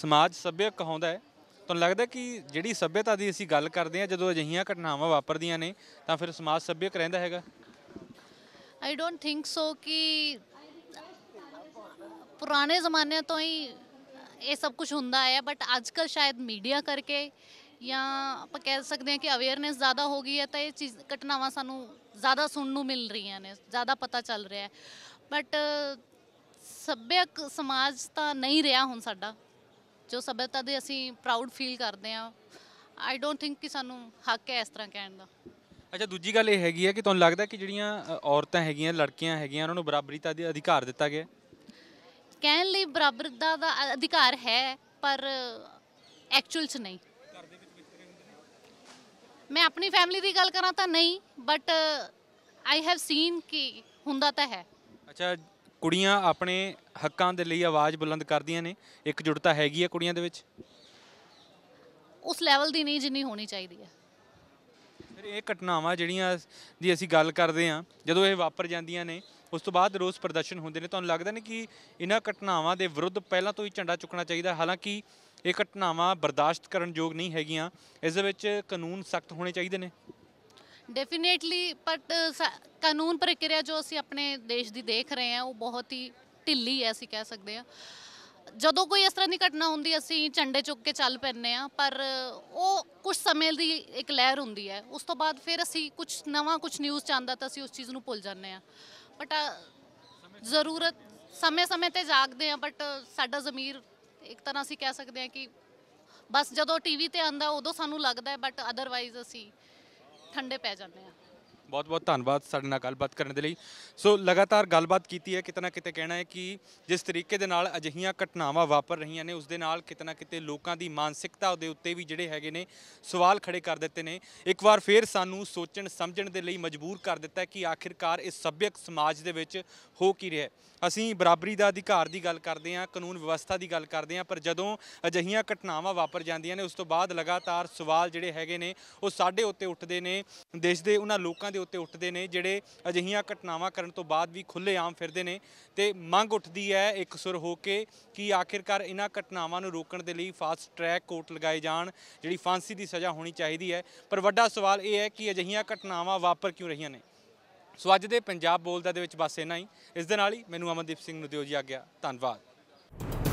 ਸਮਾਜ ਸੱਭਿਅਕ ਕਹਾਉਂਦਾ ਹੈ ਤੁਹਾਨੂੰ ਲੱਗਦਾ ਕਿ ਜਿਹੜੀ ਸੱਭਿਅਤਾ ਦੀ ਅਸੀਂ ਗੱਲ ਕਰਦੇ ਹਾਂ ਜਦੋਂ ਅਜਿਹੀਆਂ ਘਟਨਾਵਾਂ ਵਾਪਰਦੀਆਂ ਨੇ ਤਾਂ ਫਿਰ ਸਮਾਜ ਸੱਭਿਅਕ ਰਹਿੰਦਾ ਹੈਗਾ ਆਈ ਡੋਨਟ ਥਿੰਕ ਸੋ ਕਿ ਪੁਰਾਣੇ ਜ਼ਮਾਨੇ ਤੋਂ ਹੀ ਇਹ ਸਭ ਕੁਝ ਹੁੰਦਾ ਆਇਆ ਬਟ ਅੱਜਕੱਲ ਸ਼ਾਇਦ ਮੀਡੀਆ ਕਰਕੇ ਜਾਂ ਆਪਾਂ ਕਹਿ ਸਕਦੇ ਹਾਂ ਕਿ ਅਵੇਅਰਨੈਸ ਜ਼ਿਆਦਾ ਹੋ ਗਈ ਹੈ ਤਾਂ ਇਹ ਚੀਜ਼ ਘਟਨਾਵਾਂ ਸਾਨੂੰ ਜ਼ਿਆਦਾ ਸੁਣਨ ਨੂੰ ਮਿਲ ਰਹੀਆਂ ਨੇ ਜ਼ਿਆਦਾ ਪਤਾ ਚੱਲ ਰਿਹਾ ਹੈ ਬਟ ਸੱਭਿਅਕ ਸਮਾਜ ਤਾਂ ਨਹੀਂ ਰਿਹਾ ਹੁਣ ਸਾਡਾ ਜੋ ਸਭਿਅਤਾ ਦੇ ਅਸੀਂ ਪ੍ਰਾਊਡ ਫੀਲ ਕਰਦੇ ਆ ਆਈ ਡੋਨਟ ਥਿੰਕ ਕਿ ਸਾਨੂੰ ਹੱਕ ਹੈ ਇਸ ਤਰ੍ਹਾਂ ਕਹਿਣ ਦਾ ਅੱਛਾ ਦੂਜੀ ਗੱਲ ਇਹ ਹੈਗੀ ਹੈ ਕਿ ਤੁਹਾਨੂੰ ਲੱਗਦਾ ਕਿ ਜਿਹੜੀਆਂ ਔਰਤਾਂ ਹੈਗੀਆਂ ਲੜਕੀਆਂ ਹੈਗੀਆਂ ਉਹਨਾਂ ਨੂੰ ਬਰਾਬਰੀ ਦਾ ਅਧਿਕਾਰ ਦਿੱਤਾ ਗਿਆ ਕਹਿਣ ਲਈ ਬਰਾਬਰਤਾ ਦਾ ਅਧਿਕਾਰ ਹੈ ਪਰ ਐਕਚੁਅਲ 'ਚ ਨਹੀਂ ਮੈਂ ਆਪਣੀ ਫੈਮਿਲੀ ਦੀ ਗੱਲ ਕਰਾਂ ਤਾਂ ਨਹੀਂ ਬਟ ਆਈ ਹੈਵ ਸੀਨ ਕਿ ਹੁੰਦਾ ਤਾਂ ਹੈ ਅੱਛਾ ਕੁੜੀਆਂ ਆਪਣੇ ਹੱਕਾਂ ਦੇ ਲਈ ਆਵਾਜ਼ ਬੁਲੰਦ ਕਰਦੀਆਂ ਨੇ ਇੱਕ ਜੁੜਤਾ ਹੈਗੀ ਹੈ ਕੁੜੀਆਂ ਦੇ ਵਿੱਚ ਉਸ ਲੈਵਲ ਦੀ ਨਹੀਂ ਜਿੰਨੀ ਹੋਣੀ ਚਾਹੀਦੀ ਹੈ ਫਿਰ ਇਹ ਘਟਨਾਵਾਂ ਜਿਹੜੀਆਂ ਦੀ ਅਸੀਂ ਗੱਲ ਕਰਦੇ ਆ ਜਦੋਂ ਇਹ ਵਾਪਰ ਜਾਂਦੀਆਂ ਨੇ ਉਸ ਤੋਂ ਬਾਅਦ ਰੋਸ ਪ੍ਰਦਰਸ਼ਨ ਹੁੰਦੇ ਨੇ ਤੁਹਾਨੂੰ ਲੱਗਦਾ ਨਹੀਂ ਕਿ ਇਹਨਾਂ ਘਟਨਾਵਾਂ ਦੇ ਵਿਰੁੱਧ ਪਹਿਲਾਂ ਤੋਂ ਹੀ ਝੰਡਾ ਚੁੱਕਣਾ ਚਾਹੀਦਾ ਹਾਲਾਂਕਿ ਇਹ ਘਟਨਾਵਾਂ ਬਰਦਾਸ਼ਤ ਕਰਨ ਯੋਗ ਨਹੀਂ ਹੈਗੀਆਂ ਇਸ ਦੇ ਵਿੱਚ ਕਾਨੂੰਨ ਸਖਤ ਹੋਣੇ ਚਾਹੀਦੇ ਨੇ ਡੈਫੀਨੇਟਲੀ ਬਟ ਕਾਨੂੰਨ ਪ੍ਰਕਿਰਿਆ ਜੋ ਅਸੀਂ ਆਪਣੇ ਦੇਸ਼ ਦੀ ਦੇਖ ਰਹੇ ਹਾਂ ਉਹ ਬਹੁਤ ਹੀ ਢਿੱਲੀ ਹੈ ਅਸੀਂ ਕਹਿ ਸਕਦੇ ਹਾਂ ਜਦੋਂ ਕੋਈ ਇਸ ਤਰ੍ਹਾਂ ਦੀ ਘਟਨਾ ਹੁੰਦੀ ਅਸੀਂ ਝੰਡੇ ਚੁੱਕ ਕੇ ਚੱਲ ਪੈਂਦੇ ਆ ਪਰ ਉਹ ਕੁਝ ਸਮੇਂ ਦੀ ਇੱਕ ਲਹਿਰ ਹੁੰਦੀ ਹੈ ਉਸ ਤੋਂ ਬਾਅਦ ਫਿਰ ਅਸੀਂ ਕੁਝ ਨਵਾਂ ਕੁਝ ਨਿਊਜ਼ ਚਾਹੁੰਦਾ ਤਾਂ ਅਸੀਂ ਉਸ ਚੀਜ਼ ਨੂੰ ਭੁੱਲ ਜਾਂਦੇ ਆ ਬਟ ਜ਼ਰੂਰਤ ਸਮੇਂ-ਸਮੇਂ ਤੇ ਜਾਗਦੇ ਆ ਬਟ ਸਾਡਾ ਜ਼ਮੀਰ ਇੱਕ ਤਰ੍ਹਾਂ ਅਸੀਂ ਕਹਿ ਸਕਦੇ ਹਾਂ ਕਿ ਬਸ ਜਦੋਂ ਟੀਵੀ ਤੇ ਆਂਦਾ ਉਦੋਂ ਸਾਨੂੰ ਲੱਗਦਾ ਹੈ ਬਟ ਅਦਰਵਾਈਜ਼ ਅਸੀਂ ਠੰਡੇ ਪੈ ਜਾਂਦੇ ਹਾਂ ਬਹੁਤ-ਬਹੁਤ ਧੰਨਵਾਦ ਸਾਡੇ ਨਾਲ ਗੱਲਬਾਤ ਕਰਨ ਦੇ ਲਈ ਸੋ ਲਗਾਤਾਰ ਗੱਲਬਾਤ ਕੀਤੀ ਹੈ ਕਿਤਨਾ ਕਿਤੇ ਕਹਿਣਾ ਹੈ ਕਿ ਜਿਸ ਤਰੀਕੇ ਦੇ ਨਾਲ ਅਜਹੀਆਂ ਘਟਨਾਵਾਂ ਵਾਪਰ ਰਹੀਆਂ ਨੇ ਉਸ ਦੇ ਨਾਲ ਕਿਤਨਾ ਕਿਤੇ ਲੋਕਾਂ ਦੀ ਮਾਨਸਿਕਤਾ ਦੇ ਉੱਤੇ ਵੀ ਜਿਹੜੇ ਹੈਗੇ ਨੇ ਸਵਾਲ ਖੜੇ ਕਰ ਦਿੱਤੇ ਨੇ ਇੱਕ ਵਾਰ ਫੇਰ ਸਾਨੂੰ ਸੋਚਣ ਸਮਝਣ ਦੇ ਲਈ ਮਜਬੂਰ ਕਰ ਦਿੱਤਾ ਕਿ ਆਖਿਰਕਾਰ ਇਸ ਸੱਭਿਅਕ ਸਮਾਜ ਦੇ ਵਿੱਚ ਹੋ ਕੀ ਰਿਹਾ ਅਸੀਂ ਬਰਾਬਰੀ ਦਾ ਅਧਿਕਾਰ ਦੀ ਗੱਲ ਕਰਦੇ ਹਾਂ ਕਾਨੂੰਨ ਵਿਵਸਥਾ ਦੀ ਗੱਲ ਕਰਦੇ ਹਾਂ ਪਰ ਜਦੋਂ ਅਜਹੀਆਂ ਘਟਨਾਵਾਂ ਵਾਪਰ ਜਾਂਦੀਆਂ ਨੇ ਉਸ ਤੋਂ ਬਾਅਦ ਲਗਾਤਾਰ ਸਵਾਲ ਜਿਹੜੇ ਹੈਗੇ ਨੇ ਉਹ ਸਾਡੇ ਉੱਤੇ ਉੱਠਦੇ ਨੇ ਦੇਸ਼ ਦੇ ਉਹਨਾਂ ਲੋਕਾਂ ਦੇ ਦੇ ਉੱਤੇ ਉੱਠਦੇ ਨੇ ਜਿਹੜੇ ਅਜਿਹੀਆਂ ਘਟਨਾਵਾਂ ਕਰਨ ਤੋਂ ਬਾਅਦ ਵੀ ਆਮ ਫਿਰਦੇ ਨੇ ਤੇ ਮੰਗ ਉੱਠਦੀ ਹੈ ਇੱਕ ਸੁਰ ਹੋ ਕੇ ਕਿ ਆਖਿਰਕਾਰ ਇਹਨਾਂ ਘਟਨਾਵਾਂ ਨੂੰ ਰੋਕਣ ਦੇ ਲਈ ਫਾਸਟ ਟਰੈਕ ਕੋਰਟ ਲਗਾਏ ਜਾਣ ਜਿਹੜੀ ਫਾਂਸੀ ਦੀ ਸਜ਼ਾ ਹੋਣੀ ਚਾਹੀਦੀ ਹੈ ਪਰ ਵੱਡਾ ਸਵਾਲ ਇਹ ਹੈ ਕਿ ਅਜਿਹੀਆਂ ਘਟਨਾਵਾਂ ਵਾਪਰ ਕਿਉਂ ਰਹੀਆਂ ਨੇ ਸੋ ਅੱਜ ਦੇ ਪੰਜਾਬ ਬੋਲਦਾ ਦੇ ਵਿੱਚ ਬਸ ਇਹਨਾਂ ਹੀ ਇਸ ਦੇ ਨਾਲ ਹੀ ਮੈਨੂੰ ਅਮਨਦੀਪ ਸਿੰਘ ਨੂੰ ਦਿਓ ਜੀ ਆ ਗਿਆ ਧੰਨਵਾਦ